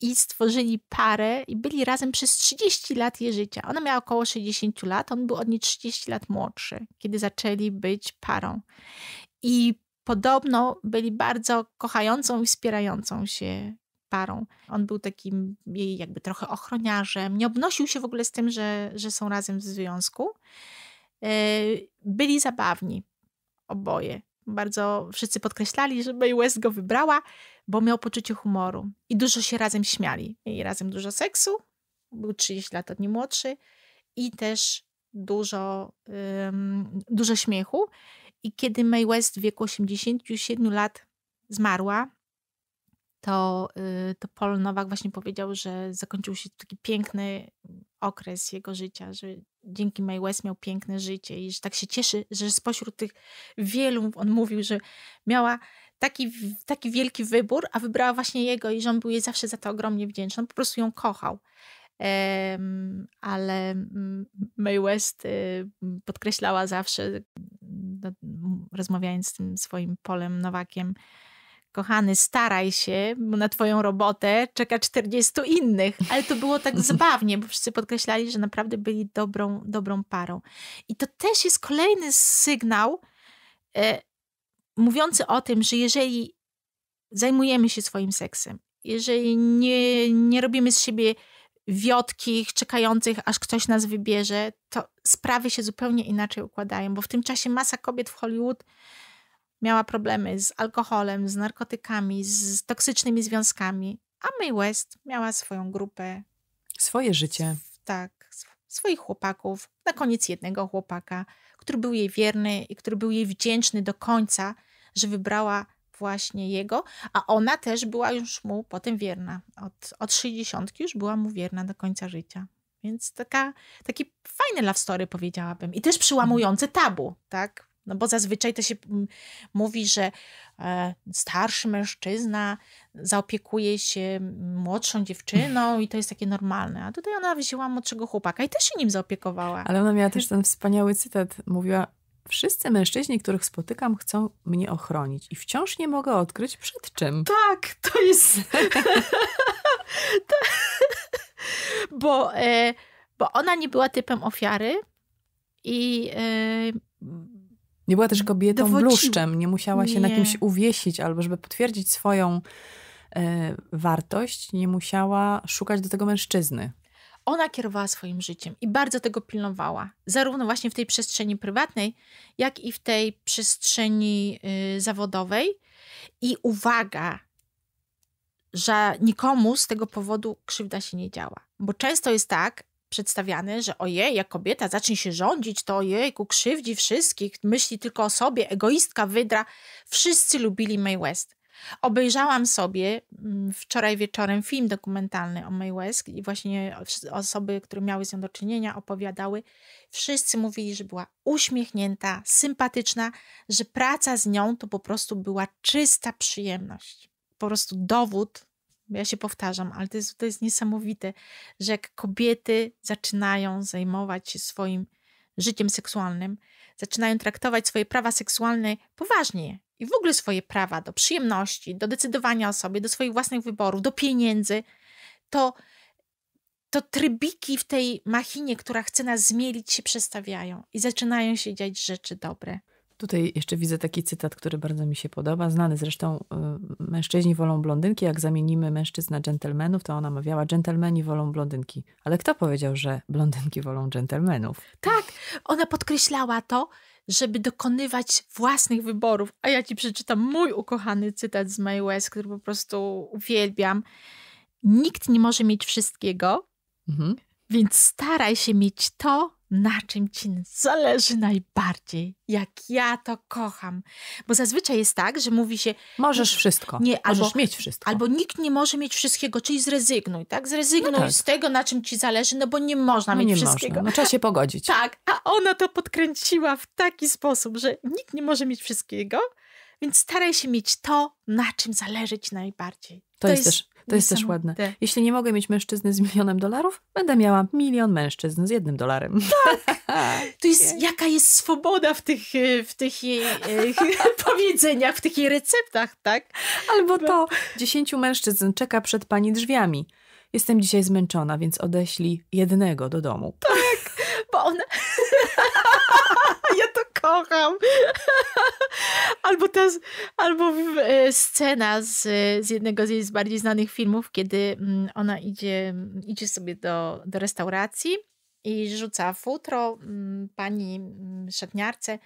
i stworzyli parę i byli razem przez 30 lat jej życia. Ona miała około 60 lat, on był od niej 30 lat młodszy, kiedy zaczęli być parą. I podobno byli bardzo kochającą i wspierającą się parą. On był takim jej jakby trochę ochroniarzem, nie obnosił się w ogóle z tym, że, że są razem w związku. E, byli zabawni oboje. Bardzo wszyscy podkreślali, że May West go wybrała, bo miał poczucie humoru i dużo się razem śmiali. Mieli razem dużo seksu, był 30 lat od niej młodszy i też dużo, um, dużo śmiechu. I kiedy May West w wieku 87 lat zmarła, to, y, to Paul Nowak właśnie powiedział, że zakończył się taki piękny okres jego życia, że dzięki Mae West miał piękne życie i że tak się cieszy, że spośród tych wielu, on mówił, że miała taki, taki wielki wybór, a wybrała właśnie jego i że on był jej zawsze za to ogromnie wdzięczny. On po prostu ją kochał. Um, ale mm, Mae West y, podkreślała zawsze, y, no, rozmawiając z tym swoim Polem Nowakiem, kochany, staraj się, bo na twoją robotę czeka 40 innych. Ale to było tak zabawnie, bo wszyscy podkreślali, że naprawdę byli dobrą, dobrą parą. I to też jest kolejny sygnał e, mówiący o tym, że jeżeli zajmujemy się swoim seksem, jeżeli nie, nie robimy z siebie wiotkich, czekających, aż ktoś nas wybierze, to sprawy się zupełnie inaczej układają, bo w tym czasie masa kobiet w Hollywood miała problemy z alkoholem, z narkotykami, z toksycznymi związkami, a May West miała swoją grupę. Swoje życie. Tak, swoich chłopaków, na koniec jednego chłopaka, który był jej wierny i który był jej wdzięczny do końca, że wybrała właśnie jego, a ona też była już mu potem wierna. Od, od 60 już była mu wierna do końca życia. Więc taka, taki fajny love story powiedziałabym. I też mhm. przyłamujący tabu, tak? No bo zazwyczaj to się mm, mówi, że e, starszy mężczyzna zaopiekuje się młodszą dziewczyną i to jest takie normalne. A tutaj ona wzięła młodszego chłopaka i też się nim zaopiekowała. Ale ona miała też ten wspaniały cytat. Mówiła, wszyscy mężczyźni, których spotykam, chcą mnie ochronić i wciąż nie mogę odkryć przed czym. Tak, to jest... bo, e, bo ona nie była typem ofiary i e, nie była też kobietą Dowodzi... bluszczem, nie musiała się nie. na kimś uwiesić, albo żeby potwierdzić swoją e, wartość, nie musiała szukać do tego mężczyzny. Ona kierowała swoim życiem i bardzo tego pilnowała, zarówno właśnie w tej przestrzeni prywatnej, jak i w tej przestrzeni y, zawodowej. I uwaga, że nikomu z tego powodu krzywda się nie działa. Bo często jest tak, przedstawiane, że ojej, jak kobieta zacznie się rządzić, to ojejku, krzywdzi wszystkich, myśli tylko o sobie, egoistka, wydra. Wszyscy lubili May West. Obejrzałam sobie mm, wczoraj wieczorem film dokumentalny o May West i właśnie osoby, które miały z nią do czynienia, opowiadały. Wszyscy mówili, że była uśmiechnięta, sympatyczna, że praca z nią to po prostu była czysta przyjemność. Po prostu dowód ja się powtarzam, ale to jest, to jest niesamowite, że jak kobiety zaczynają zajmować się swoim życiem seksualnym, zaczynają traktować swoje prawa seksualne poważnie i w ogóle swoje prawa do przyjemności, do decydowania o sobie, do swoich własnych wyborów, do pieniędzy, to, to trybiki w tej machinie, która chce nas zmielić, się przestawiają i zaczynają się dziać rzeczy dobre. Tutaj jeszcze widzę taki cytat, który bardzo mi się podoba, znany zresztą. Y, mężczyźni wolą blondynki, jak zamienimy mężczyzn na dżentelmenów, to ona mawiała, dżentelmeni wolą blondynki. Ale kto powiedział, że blondynki wolą dżentelmenów? Tak, ona podkreślała to, żeby dokonywać własnych wyborów. A ja ci przeczytam mój ukochany cytat z May West, który po prostu uwielbiam. Nikt nie może mieć wszystkiego, mhm. więc staraj się mieć to, na czym ci zależy najbardziej, jak ja to kocham. Bo zazwyczaj jest tak, że mówi się. Możesz wszystko. Nie, możesz mieć wszystko. Albo nikt nie może mieć wszystkiego, czyli zrezygnuj, tak? Zrezygnuj no tak. z tego, na czym ci zależy, no bo nie można no mieć nie wszystkiego. Można. No trzeba się pogodzić. Tak, a ona to podkręciła w taki sposób, że nikt nie może mieć wszystkiego, więc staraj się mieć to, na czym zależy ci najbardziej. To, to jest, jest, też, to jest też ładne. Jeśli nie mogę mieć mężczyzny z milionem dolarów, będę miała milion mężczyzn z jednym dolarem. Tak. To jest, jaka jest swoboda w tych, e, w tych jej e, powiedzeniach, w tych jej receptach, tak? Albo no. to, dziesięciu mężczyzn czeka przed pani drzwiami. Jestem dzisiaj zmęczona, więc odeślij jednego do domu. Tak bo ona... ja to kocham. albo ta, albo e, scena z, z jednego z jej z bardziej znanych filmów, kiedy mm, ona idzie, idzie sobie do, do restauracji i rzuca futro mm, pani mm, szatniarce.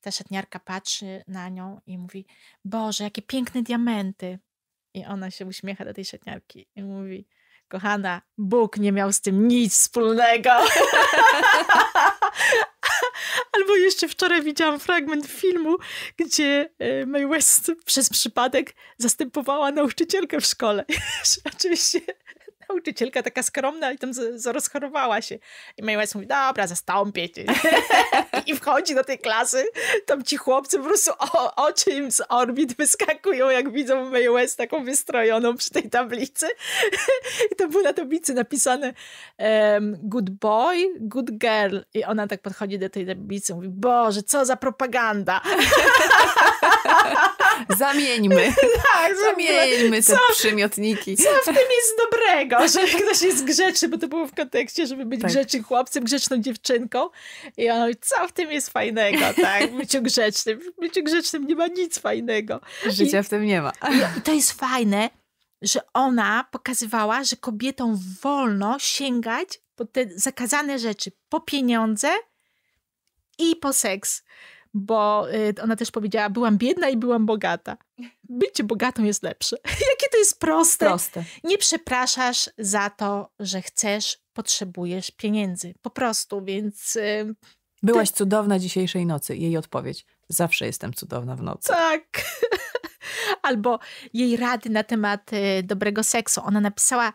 Ta szatniarka patrzy na nią i mówi: Boże, jakie piękne diamenty. I ona się uśmiecha do tej szatniarki i mówi: kochana, Bóg nie miał z tym nic wspólnego. Albo jeszcze wczoraj widziałam fragment filmu, gdzie e, May West przez przypadek zastępowała nauczycielkę w szkole. Oczywiście nauczycielka taka skromna i tam zarozchorowała się. I Mary West mówi, dobra, zastąpię cię. I wchodzi do tej klasy, tam ci chłopcy po prostu o, oczy im z orbit wyskakują, jak widzą Mary West taką wystrojoną przy tej tablicy. I to było na tablicy napisane um, good boy, good girl. I ona tak podchodzi do tej tablicy, mówi, Boże, co za propaganda. zamieńmy. tak, zamieńmy te przymiotniki. Co w tym jest dobrego, że ktoś jest grzeczny, bo to było w kontekście, żeby być tak. grzecznym chłopcem, grzeczną dziewczynką. I ona mówi, co w tym jest fajnego, tak? W byciu grzecznym. W byciu grzecznym nie ma nic fajnego. Życia I, w tym nie ma. I to jest fajne, że ona pokazywała, że kobietom wolno sięgać po te zakazane rzeczy, po pieniądze i po seks bo y, ona też powiedziała, byłam biedna i byłam bogata. Bycie bogatą jest lepsze. Jakie to jest proste. proste. Nie przepraszasz za to, że chcesz, potrzebujesz pieniędzy. Po prostu, więc... Y, ty... Byłaś cudowna dzisiejszej nocy. Jej odpowiedź, zawsze jestem cudowna w nocy. Tak albo jej rady na temat y, dobrego seksu. Ona napisała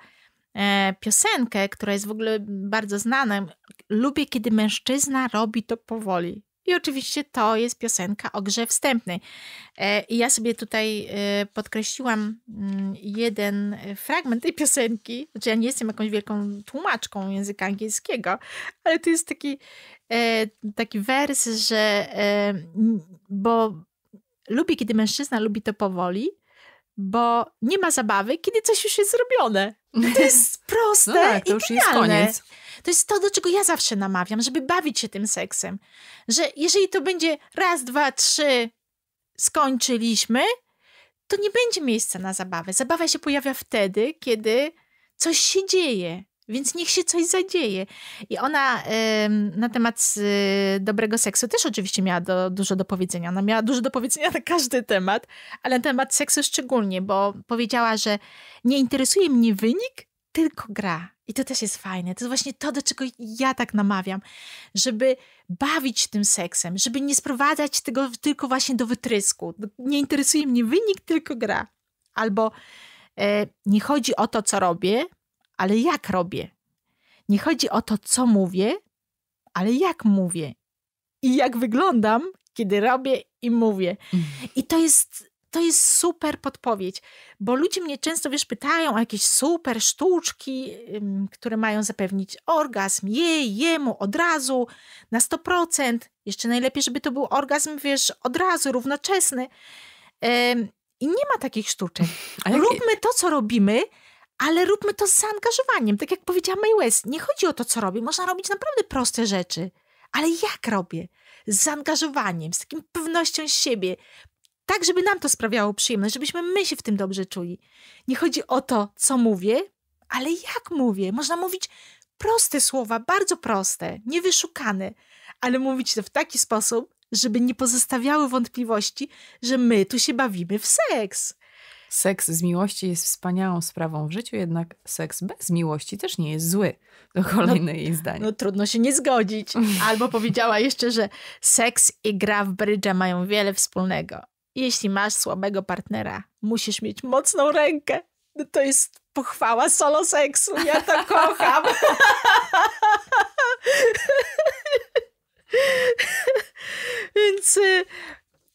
e, piosenkę, która jest w ogóle bardzo znana. Lubię, kiedy mężczyzna robi to powoli. I oczywiście to jest piosenka o grze wstępnej. E, I ja sobie tutaj e, podkreśliłam mm, jeden e, fragment tej piosenki. Znaczy, ja nie jestem jakąś wielką tłumaczką języka angielskiego, ale to jest taki, taki wers, że bo lubi, kiedy mężczyzna lubi to powoli, bo nie ma zabawy, kiedy coś już jest zrobione. To jest no proste. No tak, to już jest koniec. To jest to, do czego ja zawsze namawiam, żeby bawić się tym seksem. Że jeżeli to będzie raz, dwa, trzy, skończyliśmy, to nie będzie miejsca na zabawę. Zabawa się pojawia wtedy, kiedy coś się dzieje, więc niech się coś zadzieje. I ona y, na temat y, dobrego seksu też oczywiście miała do, dużo do powiedzenia. Ona miała dużo do powiedzenia na każdy temat, ale na temat seksu szczególnie, bo powiedziała, że nie interesuje mnie wynik, tylko gra. I to też jest fajne. To jest właśnie to, do czego ja tak namawiam, żeby bawić tym seksem, żeby nie sprowadzać tego tylko właśnie do wytrysku. Nie interesuje mnie wynik, tylko gra. Albo e, nie chodzi o to, co robię, ale jak robię. Nie chodzi o to, co mówię, ale jak mówię. I jak wyglądam, kiedy robię i mówię. Mhm. I to jest to jest super podpowiedź, bo ludzie mnie często, wiesz, pytają o jakieś super sztuczki, które mają zapewnić orgazm jej, jemu od razu na 100%. Jeszcze najlepiej, żeby to był orgazm, wiesz, od razu, równoczesny. I nie ma takich sztuczek. Róbmy to, co robimy, ale róbmy to z zaangażowaniem. Tak jak powiedziała May West, nie chodzi o to, co robię. Można robić naprawdę proste rzeczy, ale jak robię? Z zaangażowaniem, z takim pewnością siebie, tak, żeby nam to sprawiało przyjemność, żebyśmy my się w tym dobrze czuli. Nie chodzi o to, co mówię, ale jak mówię. Można mówić proste słowa, bardzo proste, niewyszukane, ale mówić to w taki sposób, żeby nie pozostawiały wątpliwości, że my tu się bawimy w seks. Seks z miłości jest wspaniałą sprawą w życiu, jednak seks bez miłości też nie jest zły. To no, kolejne no, jej zdanie. No trudno się nie zgodzić. Albo powiedziała jeszcze, że seks i gra w brydża mają wiele wspólnego. Jeśli masz słabego partnera, musisz mieć mocną rękę. No to jest pochwała solo seksu. Ja to kocham. Więc y,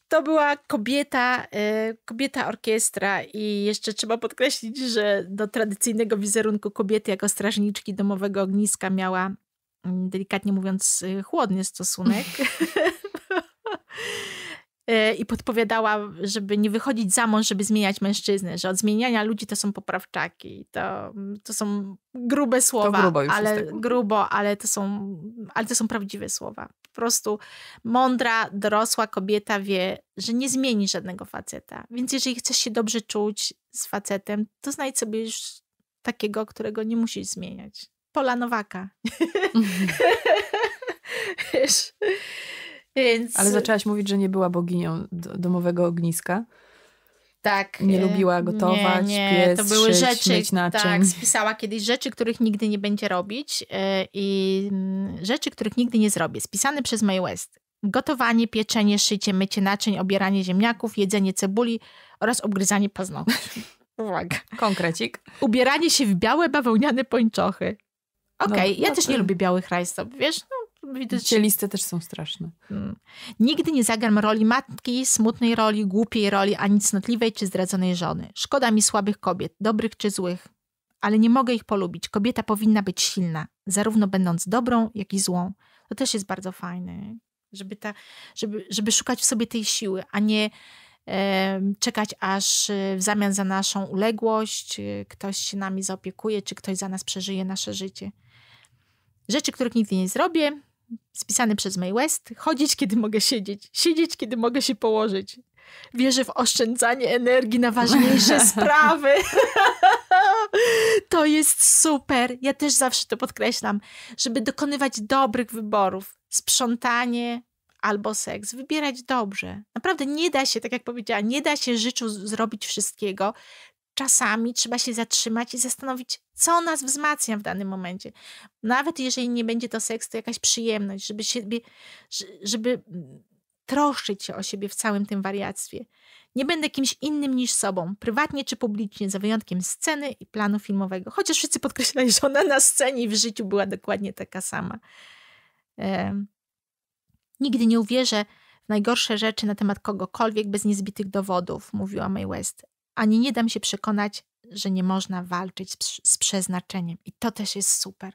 to była kobieta, y, kobieta orkiestra i jeszcze trzeba podkreślić, że do tradycyjnego wizerunku kobiety jako strażniczki domowego ogniska miała, mm, delikatnie mówiąc, y, chłodny stosunek. Y, i podpowiadała, żeby nie wychodzić za mąż, żeby zmieniać mężczyznę, że od zmieniania ludzi to są poprawczaki, to, to są grube słowa, ale grubo, ale to, są, ale to są prawdziwe słowa. Po prostu mądra, dorosła kobieta wie, że nie zmieni żadnego faceta. Więc jeżeli chcesz się dobrze czuć z facetem, to znajdź sobie już takiego, którego nie musisz zmieniać. Pola Nowaka. Mm Więc... Ale zaczęłaś mówić, że nie była boginią domowego ogniska. Tak. Nie e, lubiła gotować, nie, nie. Pies, to były szyć, rzeczy, Tak, spisała kiedyś rzeczy, których nigdy nie będzie robić e, i mm, rzeczy, których nigdy nie zrobię. Spisane przez May West. Gotowanie, pieczenie, szycie, mycie naczyń, obieranie ziemniaków, jedzenie cebuli oraz obgryzanie paznokci. Uwaga. Konkrecik. Ubieranie się w białe bawełniane pończochy. No, Okej, okay, no, ja no też to... nie lubię białych rajstop, wiesz? No Widać... Te listy też są straszne. Mm. Nigdy nie zagram roli matki, smutnej roli, głupiej roli, ani cnotliwej czy zdradzonej żony. Szkoda mi słabych kobiet, dobrych czy złych. Ale nie mogę ich polubić. Kobieta powinna być silna, zarówno będąc dobrą, jak i złą. To też jest bardzo fajne, żeby, ta, żeby, żeby szukać w sobie tej siły, a nie e, czekać, aż e, w zamian za naszą uległość e, ktoś się nami zaopiekuje, czy ktoś za nas przeżyje nasze życie. Rzeczy, których nigdy nie zrobię, spisany przez May West, chodzić kiedy mogę siedzieć, siedzieć kiedy mogę się położyć. Wierzę w oszczędzanie energii na ważniejsze sprawy. to jest super. Ja też zawsze to podkreślam, żeby dokonywać dobrych wyborów. Sprzątanie, albo seks. Wybierać dobrze. Naprawdę nie da się, tak jak powiedziała, nie da się życiu zrobić wszystkiego czasami trzeba się zatrzymać i zastanowić, co nas wzmacnia w danym momencie. Nawet jeżeli nie będzie to seks, to jakaś przyjemność, żeby, siebie, żeby mm, troszczyć się o siebie w całym tym wariactwie. Nie będę kimś innym niż sobą, prywatnie czy publicznie, za wyjątkiem sceny i planu filmowego. Chociaż wszyscy podkreślali, że ona na scenie i w życiu była dokładnie taka sama. Ehm. Nigdy nie uwierzę w najgorsze rzeczy na temat kogokolwiek bez niezbitych dowodów, mówiła May West ani nie dam się przekonać, że nie można walczyć z, z przeznaczeniem. I to też jest super,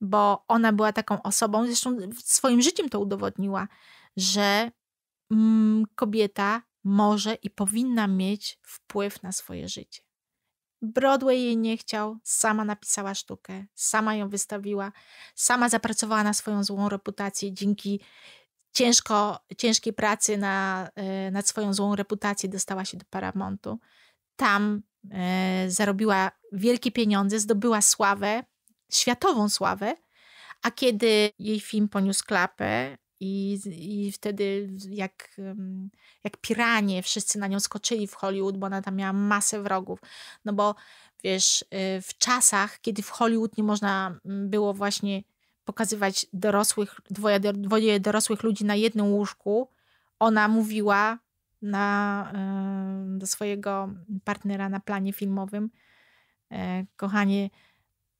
bo ona była taką osobą, zresztą swoim życiem to udowodniła, że mm, kobieta może i powinna mieć wpływ na swoje życie. Broadway jej nie chciał, sama napisała sztukę, sama ją wystawiła, sama zapracowała na swoją złą reputację dzięki ciężko, ciężkiej pracy na, e, nad swoją złą reputację dostała się do Paramontu. Tam e, zarobiła wielkie pieniądze, zdobyła sławę, światową sławę, a kiedy jej film poniósł klapę i, i wtedy jak, jak piranie wszyscy na nią skoczyli w Hollywood, bo ona tam miała masę wrogów, no bo wiesz, e, w czasach, kiedy w Hollywood nie można było właśnie pokazywać dorosłych, dwoje, dwoje dorosłych ludzi na jednym łóżku, ona mówiła na, do swojego partnera na planie filmowym, e, kochanie,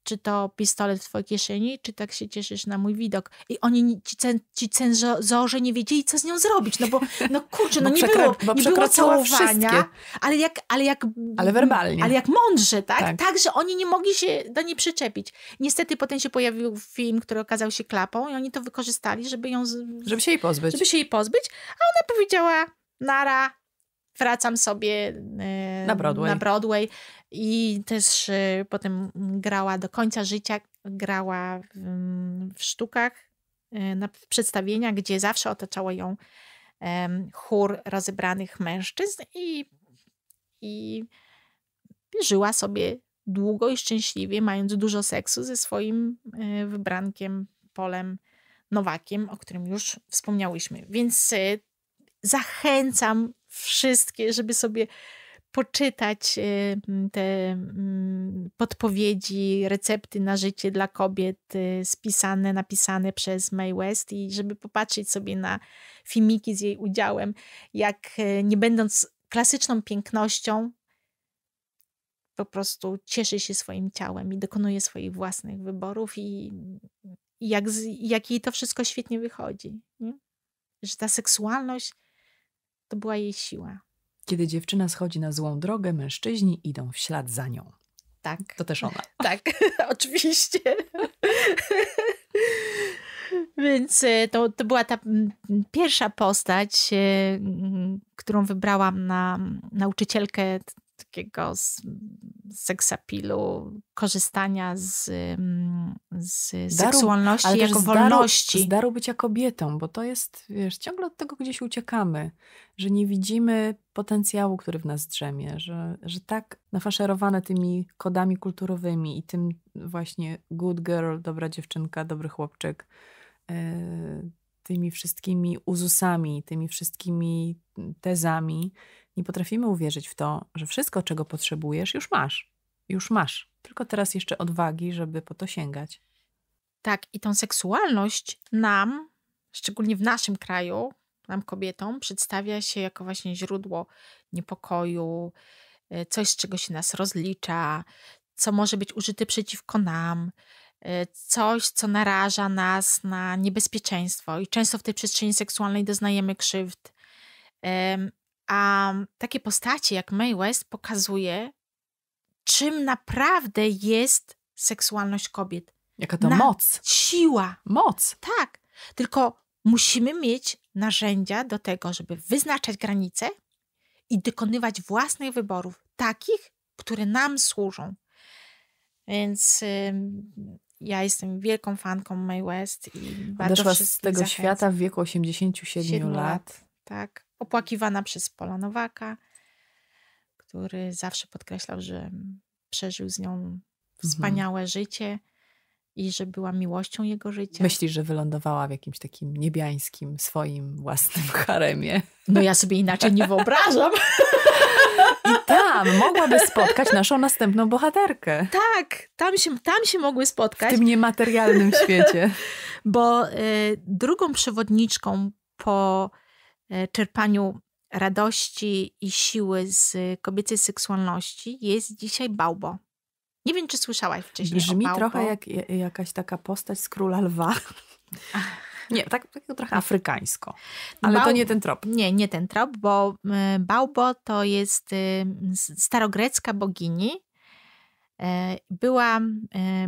czy to pistolet w twojej kieszeni, czy tak się cieszysz na mój widok. I oni, ci, cen, ci cenzorzy nie wiedzieli, co z nią zrobić, no bo, no kurczę, no nie było, nie było całowania, ale jak, ale jak... Ale werbalnie. Ale jak mądrze, tak? tak? tak? że oni nie mogli się do niej przyczepić. Niestety potem się pojawił film, który okazał się klapą i oni to wykorzystali, żeby ją... Z... Żeby się jej pozbyć. Żeby się jej pozbyć, a ona powiedziała, nara, wracam sobie y, na Broadway. na Broadway i też y, potem grała do końca życia, grała w mm, sztukach, y, na przedstawienia gdzie zawsze otaczało ją chór rozebranych mężczyzn i, i żyła sobie długo i szczęśliwie, mając dużo seksu ze swoim y, wybrankiem Polem Nowakiem, o którym już wspomniałyśmy. Więc zachęcam wszystkie, żeby sobie poczytać y, te mm, podpowiedzi, recepty na życie dla kobiet y, spisane, napisane przez May West i żeby popatrzeć sobie na filmiki z jej udziałem, jak y, nie będąc klasyczną pięknością, po prostu cieszy się swoim ciałem i dokonuje swoich własnych wyborów i, jak, jak jej to wszystko świetnie wychodzi. Nie? Że ta seksualność to była jej siła. Kiedy dziewczyna schodzi na złą drogę, mężczyźni idą w ślad za nią. Tak. To też ona. Tak, oczywiście. Więc e, to, to była ta pierwsza postać, e, którą wybrałam na nauczycielkę takiego z, seksapilu, korzystania z, mm, z daru, seksualności ale jako z wolności. Daru, z daru bycia kobietą, bo to jest, wiesz, ciągle od tego gdzieś uciekamy, że nie widzimy potencjału, który w nas drzemie, że, że tak nafaszerowane tymi kodami kulturowymi i tym właśnie good girl, dobra dziewczynka, dobry chłopczyk, e, tymi wszystkimi uzusami, tymi wszystkimi tezami, nie potrafimy uwierzyć w to, że wszystko, czego potrzebujesz, już masz. Już masz. Tylko teraz jeszcze odwagi, żeby po to sięgać. Tak, i tą seksualność nam, szczególnie w naszym kraju, nam kobietom, przedstawia się jako właśnie źródło niepokoju, e, coś, z czego się nas rozlicza, co może być użyte przeciwko nam, e, coś, co naraża nas na niebezpieczeństwo. I często w tej przestrzeni seksualnej doznajemy krzywd a mm, takie postacie jak May West pokazuje, czym naprawdę jest seksualność kobiet. Jaka to Na moc. Siła. Moc. Tak. Tylko musimy mieć narzędzia do tego, żeby wyznaczać granice i dokonywać własnych wyborów, takich, które nam służą. Więc y, ja jestem wielką fanką May West i bardzo Odeszła z tego zachęcam. świata w wieku 87 lat. lat. Tak opłakiwana przez Pola Nowaka, który zawsze podkreślał, że przeżył z nią mhm. wspaniałe mhm. życie i że była miłością jego życia. Myślisz, że wylądowała w jakimś takim niebiańskim, swoim własnym haremie? No ja sobie inaczej nie wyobrażam. I tam mogłaby spotkać naszą następną bohaterkę. Tak, tam się, tam się mogły spotkać. W tym niematerialnym świecie. Bo y, drugą przewodniczką po E, czerpaniu radości i siły z kobiecej seksualności jest dzisiaj Bałbo. Nie wiem, czy słyszałaś wcześniej Brzmi trochę jak jakaś taka postać z Króla Lwa. Nie, tak, tak trochę tak. afrykańsko. Ale Bał... to nie ten trop. Nie, nie ten trop, bo e, Bałbo to jest e, starogrecka bogini. Była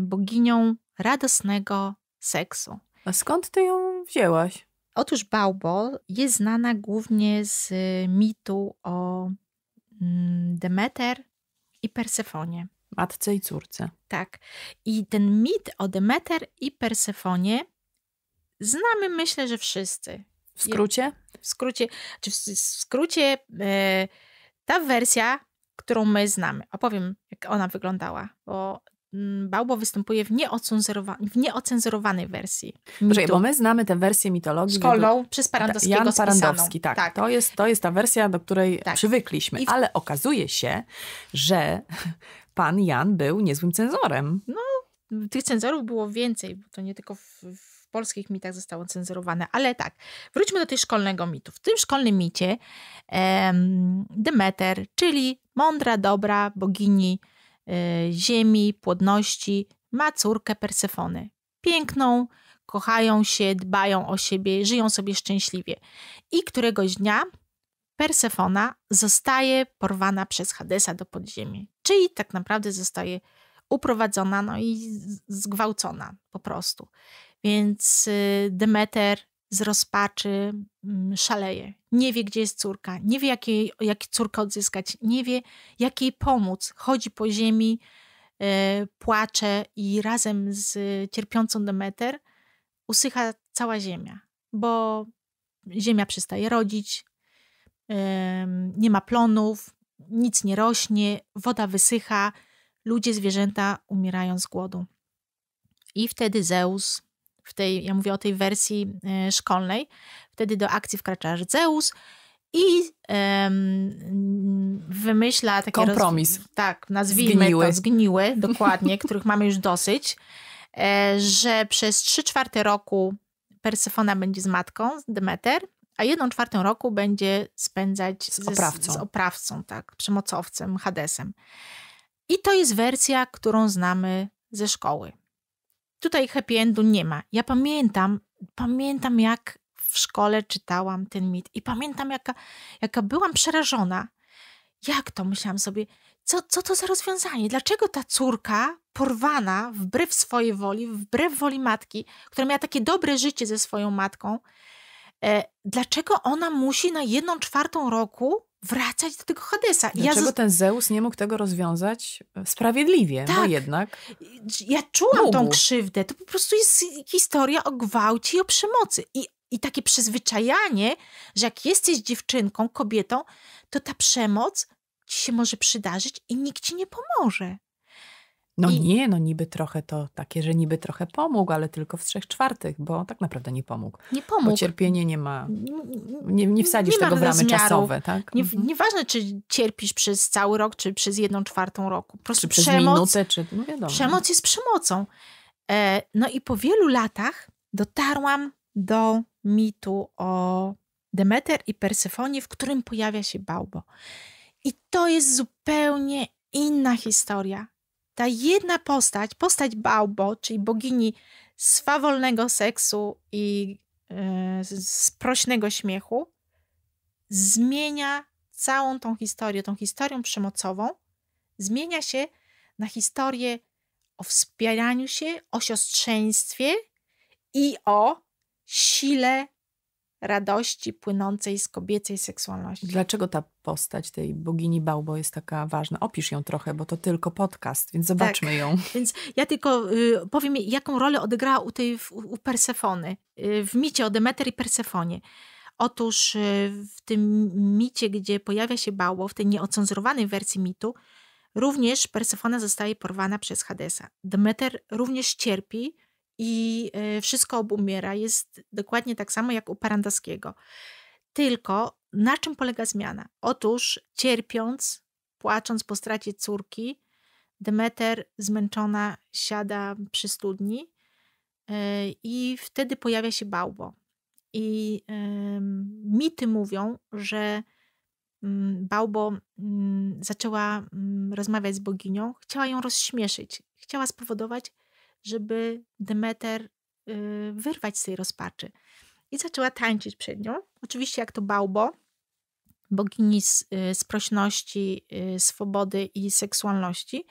boginią radosnego seksu. A skąd ty ją wzięłaś? Otóż Baubol jest znana głównie z y, mitu o mm, Demeter i Persefonie. Matce i córce. Tak. I ten mit o Demeter i Persefonie znamy, myślę, że wszyscy. W skrócie? W skrócie, czy w skrócie e, ta wersja, którą my znamy. Opowiem, jak ona wyglądała, bo Mm, Bałbo występuje w, nieocenzurowa- w nieocenzurowanej wersji. Proszę, bo my znamy tę wersję mitologii. Szkolną do... przez Parandowskiego Jan Parandowski, tak, tak. To, jest, to jest ta wersja, do której tak. przywykliśmy. W... Ale okazuje się, że pan Jan był niezłym cenzorem. No, tych cenzorów było więcej, bo to nie tylko w, w polskich mitach zostało cenzurowane, ale tak. Wróćmy do tej szkolnego mitu. W tym szkolnym micie em, Demeter, czyli mądra, dobra bogini E, ziemi, płodności, ma córkę Persefony. Piękną, kochają się, dbają o siebie, żyją sobie szczęśliwie. I któregoś dnia Persefona zostaje porwana przez Hadesa do podziemi, czyli tak naprawdę zostaje uprowadzona no i zgwałcona po prostu. Więc y, Demeter z rozpaczy mm, szaleje nie wie, gdzie jest córka, nie wie, jak, jej, jak córkę odzyskać, nie wie, jak jej pomóc. Chodzi po ziemi, yy, płacze i razem z cierpiącą Demeter usycha cała ziemia, bo ziemia przestaje rodzić, yy, nie ma plonów, nic nie rośnie, woda wysycha, ludzie, zwierzęta umierają z głodu. I wtedy Zeus w tej, ja mówię o tej wersji e, szkolnej, wtedy do akcji wkracza Zeus i um, wymyśla taki kompromis. tak, nazwijmy zgniły. to zgniły, dokładnie, których mamy już dosyć, e, że przez 3 czwarte roku Persefona będzie z matką, z Demeter, a jedną czwartą roku będzie spędzać z, ze, oprawcą. z oprawcą, tak, przemocowcem, Hadesem. I to jest wersja, którą znamy ze szkoły. Tutaj happy endu nie ma. Ja pamiętam, pamiętam jak w szkole czytałam ten mit i pamiętam jaka, jaka byłam przerażona. Jak to myślałam sobie, co, co to za rozwiązanie? Dlaczego ta córka porwana wbrew swojej woli, wbrew woli matki, która miała takie dobre życie ze swoją matką, e, dlaczego ona musi na jedną czwartą roku wracać do tego Hadesa. Dlaczego ja ten Zeus nie mógł tego rozwiązać e, sprawiedliwie? No tak. Bo jednak... Ja czułam mógł. tą krzywdę. To po prostu jest historia o gwałcie i o przemocy. I, I takie przyzwyczajanie, że jak jesteś dziewczynką, kobietą, to ta przemoc ci się może przydarzyć i nikt ci nie pomoże. No I... nie, no niby trochę to takie, że niby trochę pomógł, ale tylko w trzech czwartych, bo tak naprawdę nie pomógł. Nie pomógł. Bo cierpienie nie ma, nie, nie wsadzisz nie tego w ramy czasowe, tak? Nie, mhm. Nieważne, czy cierpisz przez cały rok, czy przez jedną czwartą roku. Po prostu czy przemoc, przez minutę, czy no wiadomo. Przemoc jest przemocą. E, no i po wielu latach dotarłam do mitu o Demeter i Persefonie, w którym pojawia się Bałbo. I to jest zupełnie inna historia ta jedna postać, postać Baubo, czyli bogini swawolnego seksu i yy, e, sprośnego śmiechu, zmienia całą tą historię, tą historią przemocową, zmienia się na historię o wspieraniu się, o siostrzeństwie i o sile radości płynącej z kobiecej seksualności. Dlaczego ta postać tej bogini Baubo jest taka ważna? Opisz ją trochę, bo to tylko podcast, więc zobaczmy tak. ją. Więc ja tylko y, powiem, jaką rolę odegrała u, tej, u, u Persefony, y, w micie o Demeter i Persefonie. Otóż y, w tym micie, gdzie pojawia się Baubo w tej nieocenzurowanej wersji mitu, również Persefona zostaje porwana przez Hadesa. Demeter również cierpi, i y, wszystko obumiera. Jest dokładnie tak samo jak u Parandaskiego. Tylko na czym polega zmiana? Otóż cierpiąc, płacząc po stracie córki, Demeter zmęczona siada przy studni y, i wtedy pojawia się bałbo. I mity mówią, że mm, Bałbo mm, zaczęła mm, rozmawiać z boginią, chciała ją rozśmieszyć, chciała spowodować, żeby Demeter y, wyrwać z tej rozpaczy. I zaczęła tańczyć przed nią. Oczywiście jak to Bałbo, bogini y, sprośności, y, swobody i seksualności,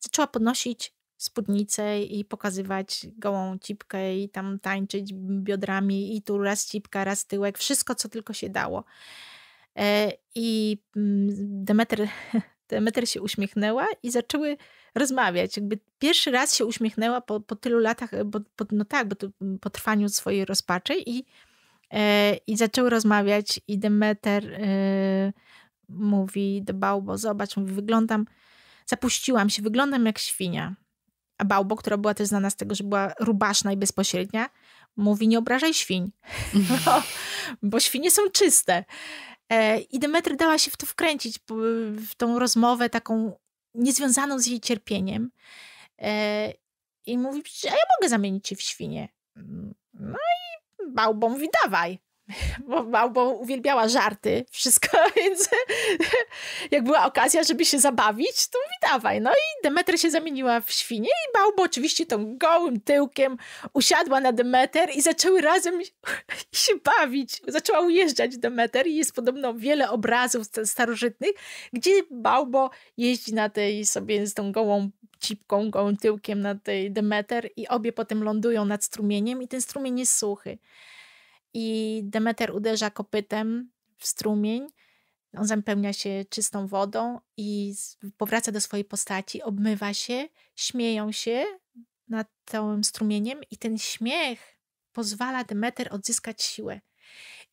zaczęła podnosić spódnicę i pokazywać gołą cipkę i tam tańczyć biodrami i tu raz cipka, raz tyłek, wszystko co tylko się dało. E, I mm, Demeter Demeter się uśmiechnęła i zaczęły rozmawiać. Jakby pierwszy raz się uśmiechnęła po, po tylu latach, e, bo, po, no tak, bo to, mm, po trwaniu swojej rozpaczy i, e, i zaczęły rozmawiać i Demeter e, mówi do Bałbo, zobacz, mówi, wyglądam, zapuściłam się, wyglądam jak świnia. A Bałbo, która była też znana z tego, że była rubaszna i bezpośrednia, mówi, nie obrażaj świń, mhm. bo świnie są czyste. E, I Demetry dała się w to wkręcić, e, w tą rozmowę taką niezwiązaną z jej cierpieniem. E, I mówi, "A ja mogę zamienić cię w świnie. Mm, no i Bałbo mówi, dawaj bo, bo uwielbiała żarty, wszystko, więc jak była okazja, żeby się zabawić, to mówi dawaj. No i Demeter się zamieniła w świnię i Bałbo oczywiście tą gołym tyłkiem usiadła na Demeter i zaczęły razem się bawić. Zaczęła ujeżdżać Demeter i jest podobno wiele obrazów starożytnych, gdzie Bałbo jeździ na tej sobie z tą gołą cipką, gołym tyłkiem na tej Demeter i obie potem lądują nad strumieniem i ten strumień jest suchy i Demeter uderza kopytem w strumień. On zapełnia się czystą wodą i powraca do swojej postaci, obmywa się, śmieją się nad całym strumieniem i ten śmiech pozwala Demeter odzyskać siłę.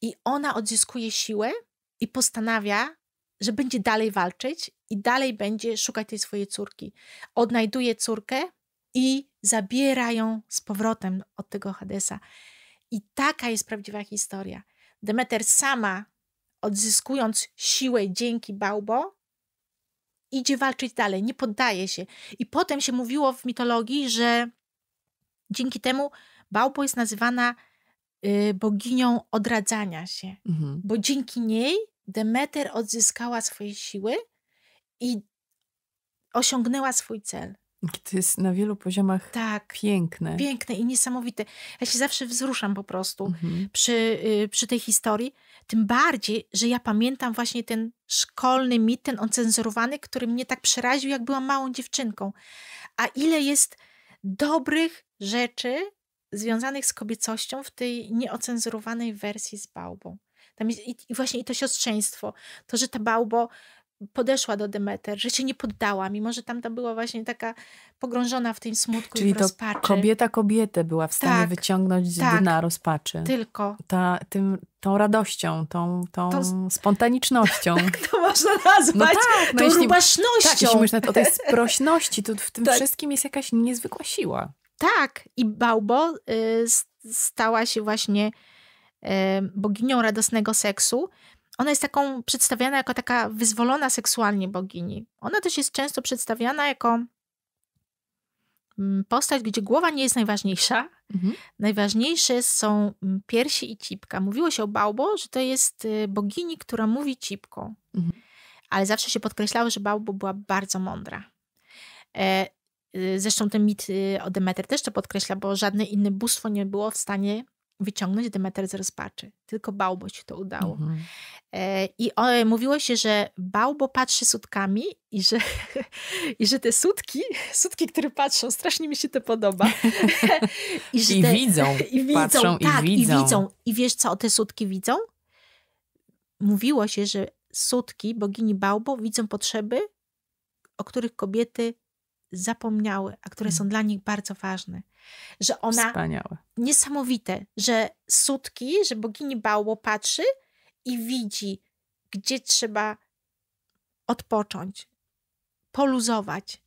I ona odzyskuje siłę i postanawia, że będzie dalej walczyć i dalej będzie szukać tej swojej córki. Odnajduje córkę i zabiera ją z powrotem od tego Hadesa. I taka jest prawdziwa historia. Demeter sama, odzyskując siłę dzięki Baubo, idzie walczyć dalej, nie poddaje się. I potem się mówiło w mitologii, że dzięki temu Baubo jest nazywana y, boginią odradzania się, mhm. bo dzięki niej Demeter odzyskała swoje siły i osiągnęła swój cel. To jest na wielu poziomach tak, piękne. Piękne i niesamowite. Ja się zawsze wzruszam po prostu mhm. przy, y, przy tej historii. Tym bardziej, że ja pamiętam właśnie ten szkolny mit, ten ocenzurowany, który mnie tak przeraził, jak byłam małą dziewczynką. A ile jest dobrych rzeczy związanych z kobiecością w tej nieocenzurowanej wersji z bałbą. Jest, i, i, właśnie i to siostrzeństwo, to, że ta bałbo podeszła do Demeter, że się nie poddała, mimo że tamta była właśnie taka pogrążona w tym smutku Czyli i w rozpaczy. To kobieta kobietę była w stanie tak, wyciągnąć z tak, dna rozpaczy. Tylko. Ta, tym, tą radością, tą, tą to... spontanicznością. tak to można nazwać, no tak, no tą jeśli, rubasznością. Tak, jeśli myślisz o tej sprośności, to w tym tak. wszystkim jest jakaś niezwykła siła. Tak, i Baubo y, stała się właśnie y, boginią radosnego seksu, ona jest taką przedstawiana jako taka wyzwolona seksualnie bogini. Ona też jest często przedstawiana jako mm, postać, gdzie głowa nie jest najważniejsza. Mhm. Najważniejsze są mm, piersi i cipka. Mówiło się o Baubo, że to jest y, bogini, która mówi cipką. Mhm. Ale zawsze się podkreślało, że Baubo była bardzo mądra. E, y, zresztą ten mit y, o Demeter też to podkreśla, bo żadne inne bóstwo nie było w stanie wyciągnąć Demeter z rozpaczy. Tylko Bałbo się to udało. Mhm. E, I o, mówiło się, że Bałbo patrzy sutkami i że, i że te sutki, sutki, które patrzą, strasznie mi się to podoba. I, I te, widzą, i widzą, patrzą tak, i widzą. I widzą. I wiesz co te sutki widzą? Mówiło się, że sutki bogini Bałbo widzą potrzeby, o których kobiety zapomniały, a które mm. są dla nich bardzo ważne. Że ona. Wspaniałe. Niesamowite, że sutki, że bogini Bało patrzy i widzi, gdzie trzeba odpocząć, poluzować,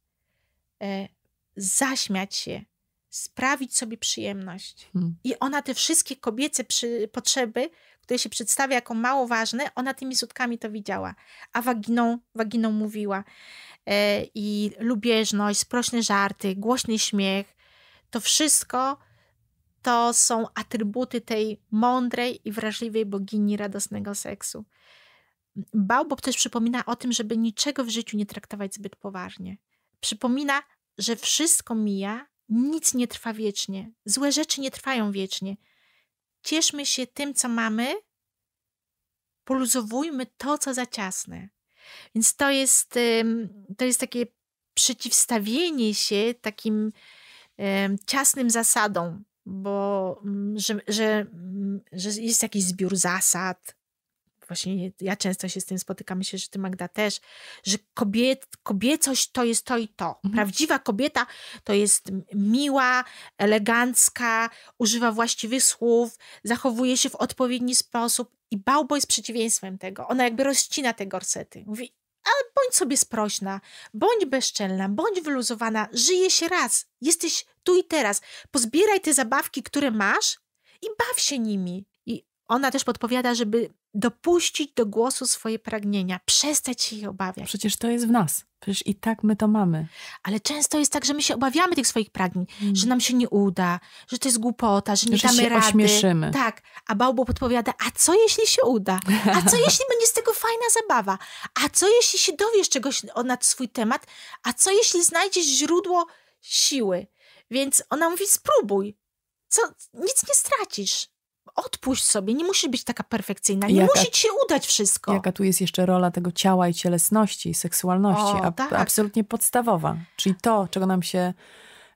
e, zaśmiać się, sprawić sobie przyjemność. Hmm. I ona te wszystkie kobiece przy, potrzeby, które się przedstawia jako mało ważne, ona tymi sutkami to widziała, a waginą, waginą mówiła. E, I lubieżność, sprośne żarty, głośny śmiech, to wszystko to są atrybuty tej mądrej i wrażliwej bogini radosnego seksu. Baobab też przypomina o tym, żeby niczego w życiu nie traktować zbyt poważnie. Przypomina, że wszystko mija, nic nie trwa wiecznie. Złe rzeczy nie trwają wiecznie. Cieszmy się tym, co mamy, poluzowujmy to, co za ciasne. Więc to jest, to jest takie przeciwstawienie się takim ciasnym zasadom, bo mm, że, że, mm, że jest jakiś zbiór zasad, właśnie ja często się z tym spotykam, myślę, że ty Magda też, że kobiet, kobiecość to jest to i to. Mhm. Prawdziwa kobieta to jest miła, elegancka, używa właściwych słów, zachowuje się w odpowiedni sposób i Bałbo jest przeciwieństwem tego. Ona jakby rozcina te gorsety. Mówi, ale bądź sobie sprośna, bądź bezczelna, bądź wyluzowana, żyje się raz, jesteś tu i teraz. Pozbieraj te zabawki, które masz i baw się nimi. I ona też podpowiada, żeby dopuścić do głosu swoje pragnienia, przestać się ich obawiać. Przecież to jest w nas. Przecież i tak my to mamy. Ale często jest tak, że my się obawiamy tych swoich pragnień, mhm. że nam się nie uda, że to jest głupota, że nie że damy się rady. Ośmieszymy. Tak, a Bałbo podpowiada, a co jeśli się uda? A co jeśli będzie z tego fajna zabawa? A co jeśli się dowiesz czegoś na swój temat? A co jeśli znajdziesz źródło siły? Więc ona mówi, spróbuj. Co, nic nie stracisz. Odpuść sobie, nie musisz być taka perfekcyjna, nie jaka, musi ci się udać wszystko. Jaka tu jest jeszcze rola tego ciała i cielesności, i seksualności, o, tak. absolutnie podstawowa. Czyli to, czego nam się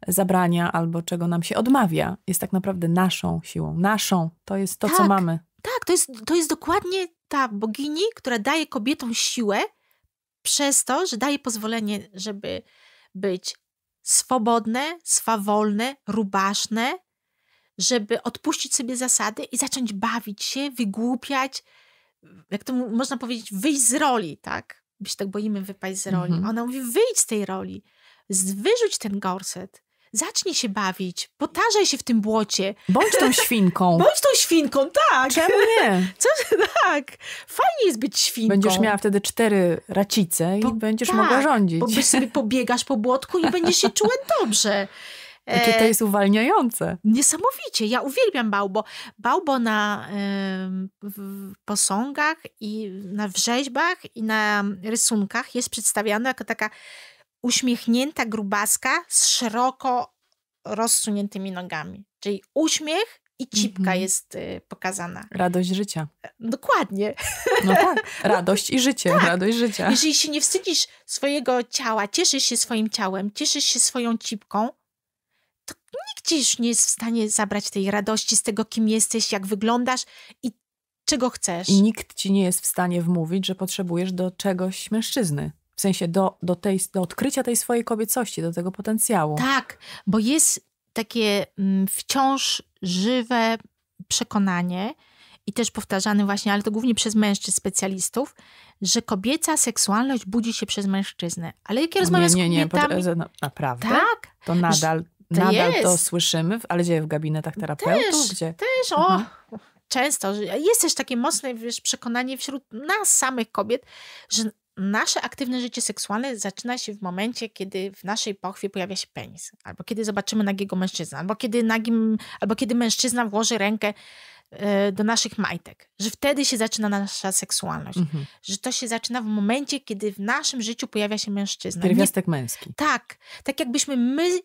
zabrania albo czego nam się odmawia, jest tak naprawdę naszą siłą. Naszą to jest to, tak, co mamy. Tak, to jest, to jest dokładnie ta bogini, która daje kobietom siłę przez to, że daje pozwolenie, żeby być swobodne, swawolne, rubaszne, żeby odpuścić sobie zasady i zacząć bawić się, wygłupiać, jak to można powiedzieć, wyjść z roli, tak? My się tak boimy wypaść z roli. Mhm. Ona mówi, wyjdź z tej roli, wyrzuć ten gorset, zacznij się bawić, potarzaj się w tym błocie. Bądź tą świnką. Bądź tą świnką, tak. Czemu nie? Co, tak. Fajnie jest być świnką. Będziesz miała wtedy cztery racice i bo, będziesz tak, mogła rządzić. Bo sobie pobiegasz po błotku i będziesz się czuła dobrze czy e, to jest uwalniające. Niesamowicie. Ja uwielbiam bałbo. Bałbo na posągach i na wrzeźbach i na rysunkach jest przedstawiane jako taka uśmiechnięta grubaska z szeroko rozsuniętymi nogami. Czyli uśmiech i cipka mm -hmm. jest y, pokazana. Radość życia. E, dokładnie. No tak, radość i życie, tak. radość życia. Jeżeli się nie wstydzisz swojego ciała, cieszysz się swoim ciałem, cieszysz się swoją cipką, Nikt ci już nie jest w stanie zabrać tej radości z tego, kim jesteś, jak wyglądasz i czego chcesz. I nikt ci nie jest w stanie wmówić, że potrzebujesz do czegoś mężczyzny. W sensie do, do, tej, do odkrycia tej swojej kobiecości, do tego potencjału. Tak, bo jest takie mm, wciąż żywe przekonanie i też powtarzane właśnie, ale to głównie przez mężczyzn specjalistów, że kobieca seksualność budzi się przez mężczyznę. Ale jak ja rozmawiam nie, nie, z kobietami... Nie, nie, e no, naprawdę? Tak. To nadal to Nadal jest. to słyszymy, ale dzieje w gabinetach no terapeutów? Też, gdzie? też o, mhm. często. Jest też takie mocne wiesz, przekonanie wśród nas samych kobiet, że nasze aktywne życie seksualne zaczyna się w momencie, kiedy w naszej pochwie pojawia się penis, albo kiedy zobaczymy nagiego mężczyznę, albo kiedy, nagim, albo kiedy mężczyzna włoży rękę e, do naszych majtek, że wtedy się zaczyna nasza seksualność, mhm. że to się zaczyna w momencie, kiedy w naszym życiu pojawia się mężczyzna. Pierwiastek męski. Tak, tak jakbyśmy my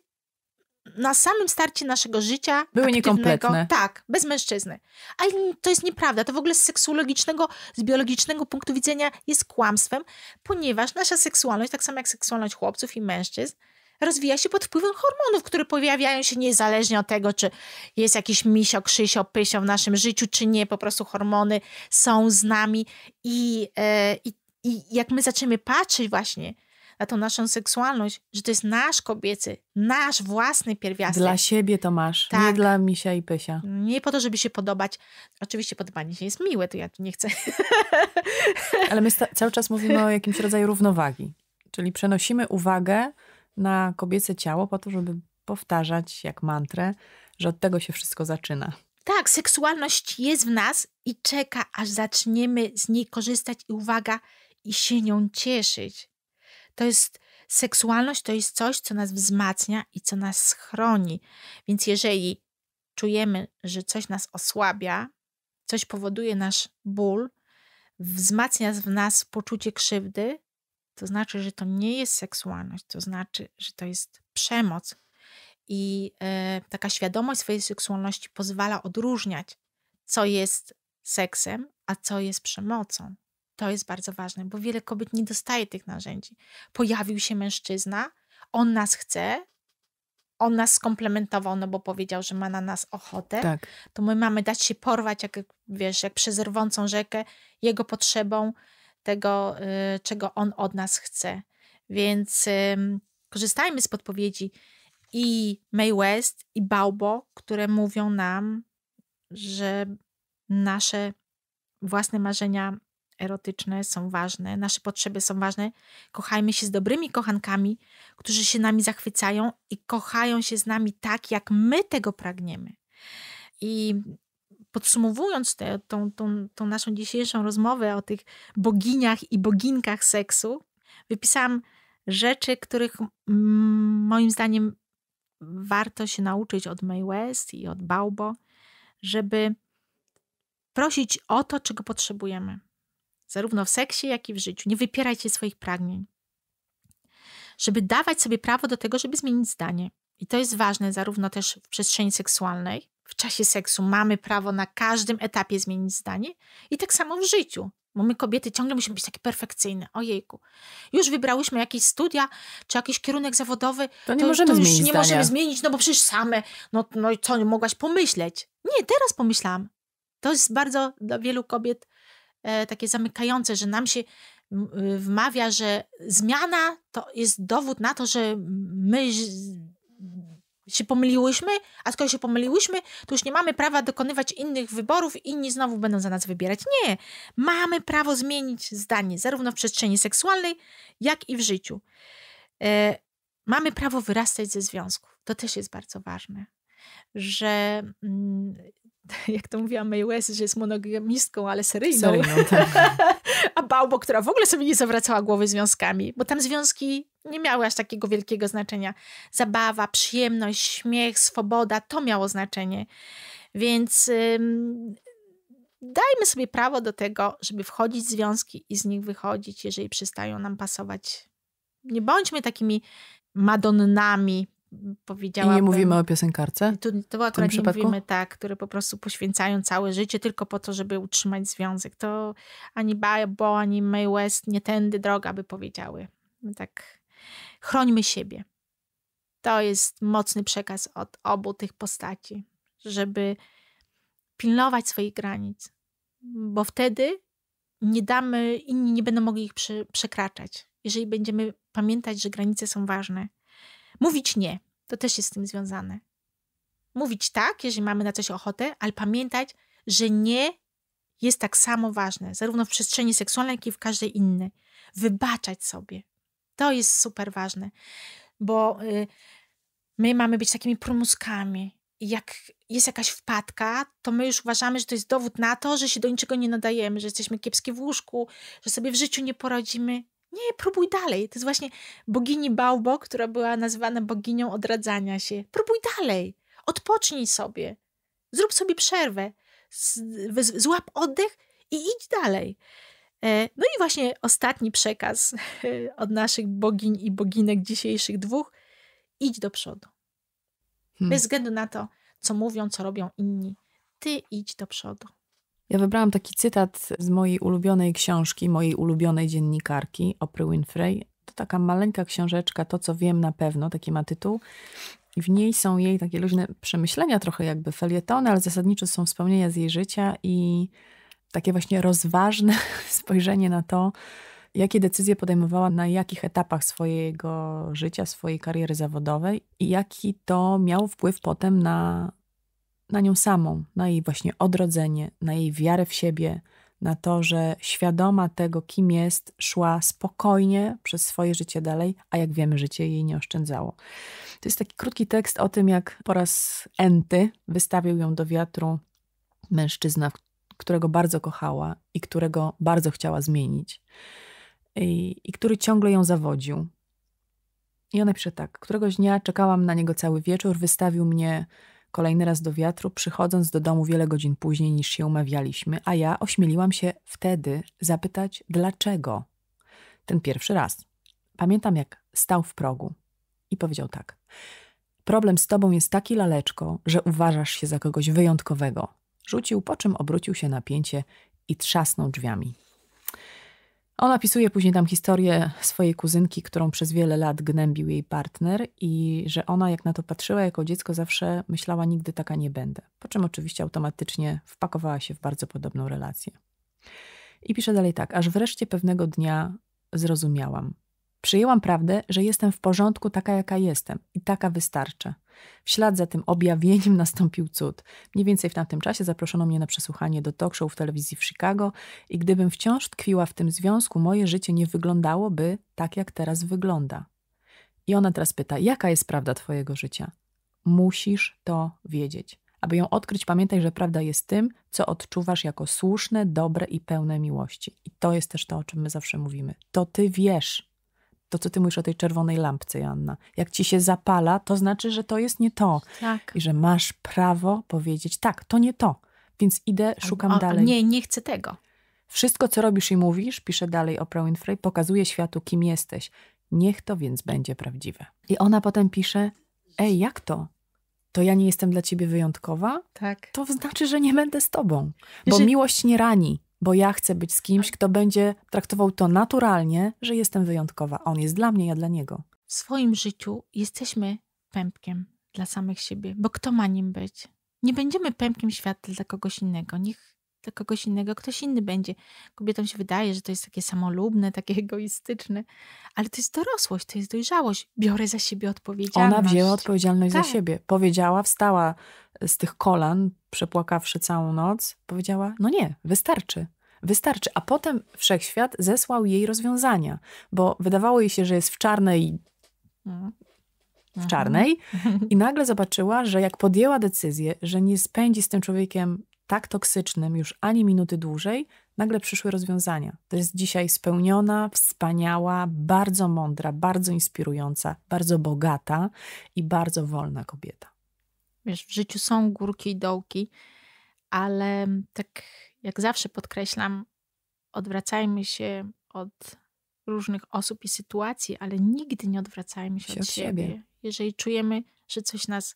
na samym starcie naszego życia były niekompletne. Tak, bez mężczyzny. Ale to jest nieprawda. To w ogóle z seksuologicznego, z biologicznego punktu widzenia jest kłamstwem, ponieważ nasza seksualność, tak samo jak seksualność chłopców i mężczyzn, rozwija się pod wpływem hormonów, które pojawiają się niezależnie od tego, czy jest jakiś misio, krzysio, pysio w naszym życiu, czy nie. Po prostu hormony są z nami i, e, i, i jak my zaczniemy patrzeć właśnie na tą naszą seksualność, że to jest nasz kobiecy, nasz własny pierwiastek. Dla siebie to masz, tak. nie dla misia i pysia. Nie po to, żeby się podobać. Oczywiście podobanie się jest miłe, to ja tu nie chcę. Ale my cały czas mówimy o jakimś rodzaju równowagi. Czyli przenosimy uwagę na kobiece ciało po to, żeby powtarzać jak mantrę, że od tego się wszystko zaczyna. Tak, seksualność jest w nas i czeka, aż zaczniemy z niej korzystać i uwaga, i się nią cieszyć. To jest seksualność, to jest coś, co nas wzmacnia i co nas chroni. Więc jeżeli czujemy, że coś nas osłabia, coś powoduje nasz ból, wzmacnia w nas poczucie krzywdy, to znaczy, że to nie jest seksualność, to znaczy, że to jest przemoc. I y, taka świadomość swojej seksualności pozwala odróżniać, co jest seksem, a co jest przemocą. To jest bardzo ważne, bo wiele kobiet nie dostaje tych narzędzi. Pojawił się mężczyzna, on nas chce, on nas skomplementował, no bo powiedział, że ma na nas ochotę, tak. to my mamy dać się porwać, jak wiesz, jak przez rwącą rzekę, jego potrzebą tego, y, czego on od nas chce. Więc y, korzystajmy z podpowiedzi i May West, i Baubo, które mówią nam, że nasze własne marzenia erotyczne są ważne, nasze potrzeby są ważne. Kochajmy się z dobrymi kochankami, którzy się nami zachwycają i kochają się z nami tak, jak my tego pragniemy. I podsumowując tę tą, tą, tą naszą dzisiejszą rozmowę o tych boginiach i boginkach seksu, wypisałam rzeczy, których mm, moim zdaniem warto się nauczyć od May West i od Baubo, żeby prosić o to, czego potrzebujemy zarówno w seksie, jak i w życiu. Nie wypierajcie swoich pragnień. Żeby dawać sobie prawo do tego, żeby zmienić zdanie. I to jest ważne zarówno też w przestrzeni seksualnej. W czasie seksu mamy prawo na każdym etapie zmienić zdanie i tak samo w życiu. Bo my kobiety ciągle musimy być takie perfekcyjne. Ojejku. Już wybrałyśmy jakieś studia, czy jakiś kierunek zawodowy. To nie to, możemy to już zmienić nie zdania. możemy zmienić, no bo przecież same. No, no co, mogłaś pomyśleć? Nie, teraz pomyślałam. To jest bardzo dla wielu kobiet E, takie zamykające, że nam się e, wmawia, że zmiana to jest dowód na to, że my się pomyliłyśmy, a skoro się pomyliłyśmy, to już nie mamy prawa dokonywać innych wyborów, inni znowu będą za nas wybierać. Nie, mamy prawo zmienić zdanie, zarówno w przestrzeni seksualnej, jak i w życiu. E, mamy prawo wyrastać ze związków. To też jest bardzo ważne, że mm, jak to mówiła May West, że jest monogamistką, ale seryjną. seryjną tak. A Baubo, która w ogóle sobie nie zawracała głowy związkami, bo tam związki nie miały aż takiego wielkiego znaczenia. Zabawa, przyjemność, śmiech, swoboda, to miało znaczenie. Więc ym, dajmy sobie prawo do tego, żeby wchodzić w związki i z nich wychodzić, jeżeli przestają nam pasować. Nie bądźmy takimi madonnami powiedziałam. I nie mówimy o piosenkarce? To, to akurat nie mówimy, tak, które po prostu poświęcają całe życie tylko po to, żeby utrzymać związek. To ani Bo, ani May West nie tędy droga by powiedziały. tak chrońmy siebie. To jest mocny przekaz od obu tych postaci, żeby pilnować swoich granic, bo wtedy nie damy, inni nie będą mogli ich przekraczać. Jeżeli będziemy pamiętać, że granice są ważne, Mówić nie, to też jest z tym związane. Mówić tak, jeżeli mamy na coś ochotę, ale pamiętać, że nie jest tak samo ważne, zarówno w przestrzeni seksualnej, jak i w każdej innej. Wybaczać sobie. To jest super ważne, bo y, my mamy być takimi promuskami. Jak jest jakaś wpadka, to my już uważamy, że to jest dowód na to, że się do niczego nie nadajemy, że jesteśmy kiepskie w łóżku, że sobie w życiu nie poradzimy. Nie, próbuj dalej. To jest właśnie bogini Baubo, która była nazywana boginią odradzania się. Próbuj dalej. Odpocznij sobie. Zrób sobie przerwę. Złap oddech i idź dalej. E, no i właśnie ostatni przekaz e, od naszych bogiń i boginek dzisiejszych dwóch. Idź do przodu. Hmm. Bez względu na to, co mówią, co robią inni. Ty idź do przodu. Ja wybrałam taki cytat z mojej ulubionej książki, mojej ulubionej dziennikarki, Opry Winfrey. To taka maleńka książeczka, to co wiem na pewno, taki ma tytuł. I w niej są jej takie luźne przemyślenia, trochę jakby felietony, ale zasadniczo są wspomnienia z jej życia i takie właśnie rozważne spojrzenie na to, jakie decyzje podejmowała na jakich etapach swojego życia, swojej kariery zawodowej i jaki to miał wpływ potem na na nią samą, na jej właśnie odrodzenie, na jej wiarę w siebie, na to, że świadoma tego, kim jest, szła spokojnie przez swoje życie dalej, a jak wiemy, życie jej nie oszczędzało. To jest taki krótki tekst o tym, jak po raz enty wystawił ją do wiatru mężczyzna, którego bardzo kochała i którego bardzo chciała zmienić, i, i który ciągle ją zawodził. I ona pisze tak: Któregoś dnia czekałam na niego cały wieczór, wystawił mnie kolejny raz do wiatru, przychodząc do domu wiele godzin później niż się umawialiśmy, a ja ośmieliłam się wtedy zapytać dlaczego. Ten pierwszy raz. Pamiętam, jak stał w progu i powiedział tak: Problem z tobą jest taki laleczko, że uważasz się za kogoś wyjątkowego. Rzucił, po czym obrócił się na pięcie i trzasnął drzwiami. Ona pisuje później tam historię swojej kuzynki, którą przez wiele lat gnębił jej partner i że ona jak na to patrzyła jako dziecko zawsze myślała nigdy taka nie będę. Po czym oczywiście automatycznie wpakowała się w bardzo podobną relację. I pisze dalej tak, aż wreszcie pewnego dnia zrozumiałam. Przyjęłam prawdę, że jestem w porządku taka jaka jestem i taka wystarcza. W ślad za tym objawieniem nastąpił cud. Mniej więcej w tamtym czasie zaproszono mnie na przesłuchanie do talk show w telewizji w Chicago i gdybym wciąż tkwiła w tym związku, moje życie nie wyglądałoby tak, jak teraz wygląda. I ona teraz pyta, jaka jest prawda twojego życia? Musisz to wiedzieć. Aby ją odkryć, pamiętaj, że prawda jest tym, co odczuwasz jako słuszne, dobre i pełne miłości. I to jest też to, o czym my zawsze mówimy. To ty wiesz, to, co ty mówisz o tej czerwonej lampce, Joanna. Jak ci się zapala, to znaczy, że to jest nie to. Tak. I że masz prawo powiedzieć, tak, to nie to. Więc idę, tak, szukam o, dalej. Nie, nie chcę tego. Wszystko, co robisz i mówisz, pisze dalej Oprah Winfrey, pokazuje światu, kim jesteś. Niech to więc będzie prawdziwe. I ona potem pisze, ej, jak to? To ja nie jestem dla ciebie wyjątkowa? Tak. To znaczy, że nie będę z tobą. Bo miłość nie rani bo ja chcę być z kimś, kto będzie traktował to naturalnie, że jestem wyjątkowa. On jest dla mnie, ja dla niego. W swoim życiu jesteśmy pępkiem dla samych siebie, bo kto ma nim być? Nie będziemy pępkiem świata dla kogoś innego. Niech dla kogoś innego ktoś inny będzie. Kobietom się wydaje, że to jest takie samolubne, takie egoistyczne, ale to jest dorosłość, to jest dojrzałość. Biorę za siebie odpowiedzialność. Ona wzięła odpowiedzialność tak. za siebie. Powiedziała, wstała z tych kolan, przepłakawszy całą noc, powiedziała: No nie, wystarczy. Wystarczy. A potem wszechświat zesłał jej rozwiązania, bo wydawało jej się, że jest w czarnej. W mhm. czarnej, mhm. i nagle zobaczyła, że jak podjęła decyzję, że nie spędzi z tym człowiekiem tak toksycznym już ani minuty dłużej, nagle przyszły rozwiązania. To jest dzisiaj spełniona, wspaniała, bardzo mądra, bardzo inspirująca, bardzo bogata i bardzo wolna kobieta. Wiesz, w życiu są górki i dołki, ale tak jak zawsze podkreślam, odwracajmy się od różnych osób i sytuacji, ale nigdy nie odwracajmy się, się od siebie. siebie. Jeżeli czujemy, że coś nas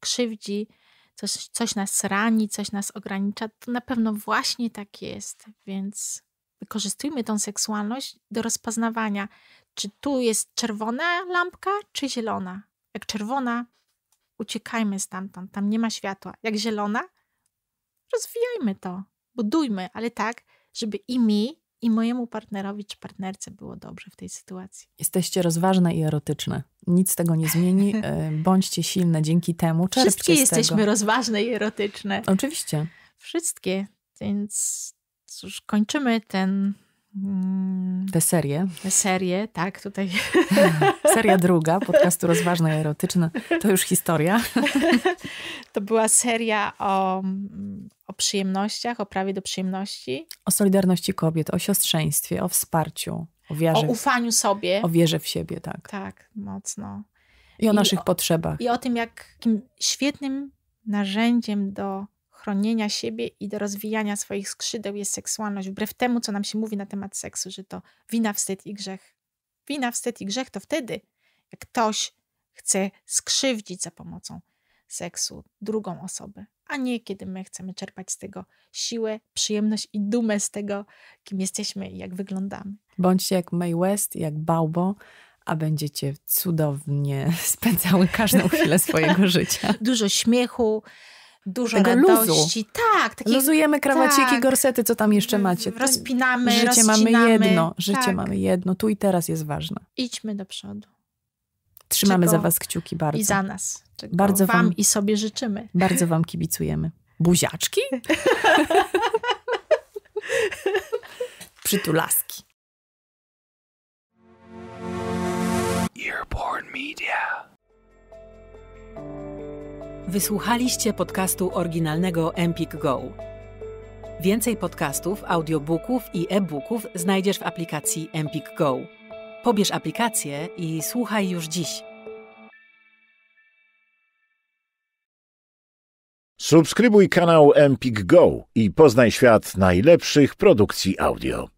krzywdzi, coś, coś nas rani, coś nas ogranicza, to na pewno właśnie tak jest. Więc wykorzystujmy tą seksualność do rozpoznawania, czy tu jest czerwona lampka, czy zielona. Jak czerwona, uciekajmy stamtąd, tam nie ma światła. Jak zielona, rozwijajmy to, budujmy, ale tak, żeby i mi, i mojemu partnerowi czy partnerce było dobrze w tej sytuacji. Jesteście rozważne i erotyczne. Nic tego nie zmieni. E, bądźcie silne dzięki temu. Czerpcie Wszystkie jesteśmy tego. rozważne i erotyczne. Oczywiście. Wszystkie. Więc cóż, kończymy ten Mm. Te serie. Te serie, tak, tutaj. Seria druga podcastu Rozważne i Erotyczne. To już historia. To była seria o, o przyjemnościach, o prawie do przyjemności. O solidarności kobiet, o siostrzeństwie, o wsparciu, o wierze. O ufaniu sobie. O wierze w siebie, tak. Tak, mocno. I o I naszych o, potrzebach. I o tym, jakim świetnym narzędziem do chronienia siebie i do rozwijania swoich skrzydeł jest seksualność. Wbrew temu, co nam się mówi na temat seksu, że to wina, wstyd i grzech. Wina, wstyd i grzech to wtedy, jak ktoś chce skrzywdzić za pomocą seksu drugą osobę, a nie kiedy my chcemy czerpać z tego siłę, przyjemność i dumę z tego, kim jesteśmy i jak wyglądamy. Bądźcie jak May West, jak Bałbo, a będziecie cudownie spędzały każdą chwilę swojego życia. Dużo śmiechu, dużo Tego radości. Luzu. Tak. Takich, Luzujemy krawaciki, tak. gorsety, co tam jeszcze mm, macie. Rozpinamy, Życie rozcinamy. mamy jedno. Życie tak. mamy jedno. Tu i teraz jest ważne. Idźmy do przodu. Trzymamy czego za was kciuki bardzo. I za nas. bardzo wam, wam i sobie życzymy. Bardzo wam kibicujemy. Buziaczki? Przytulaski. Earborn Media. Wysłuchaliście podcastu oryginalnego Empik Go. Więcej podcastów, audiobooków i e-booków znajdziesz w aplikacji Empik Go. Pobierz aplikację i słuchaj już dziś. Subskrybuj kanał Empik Go i poznaj świat najlepszych produkcji audio.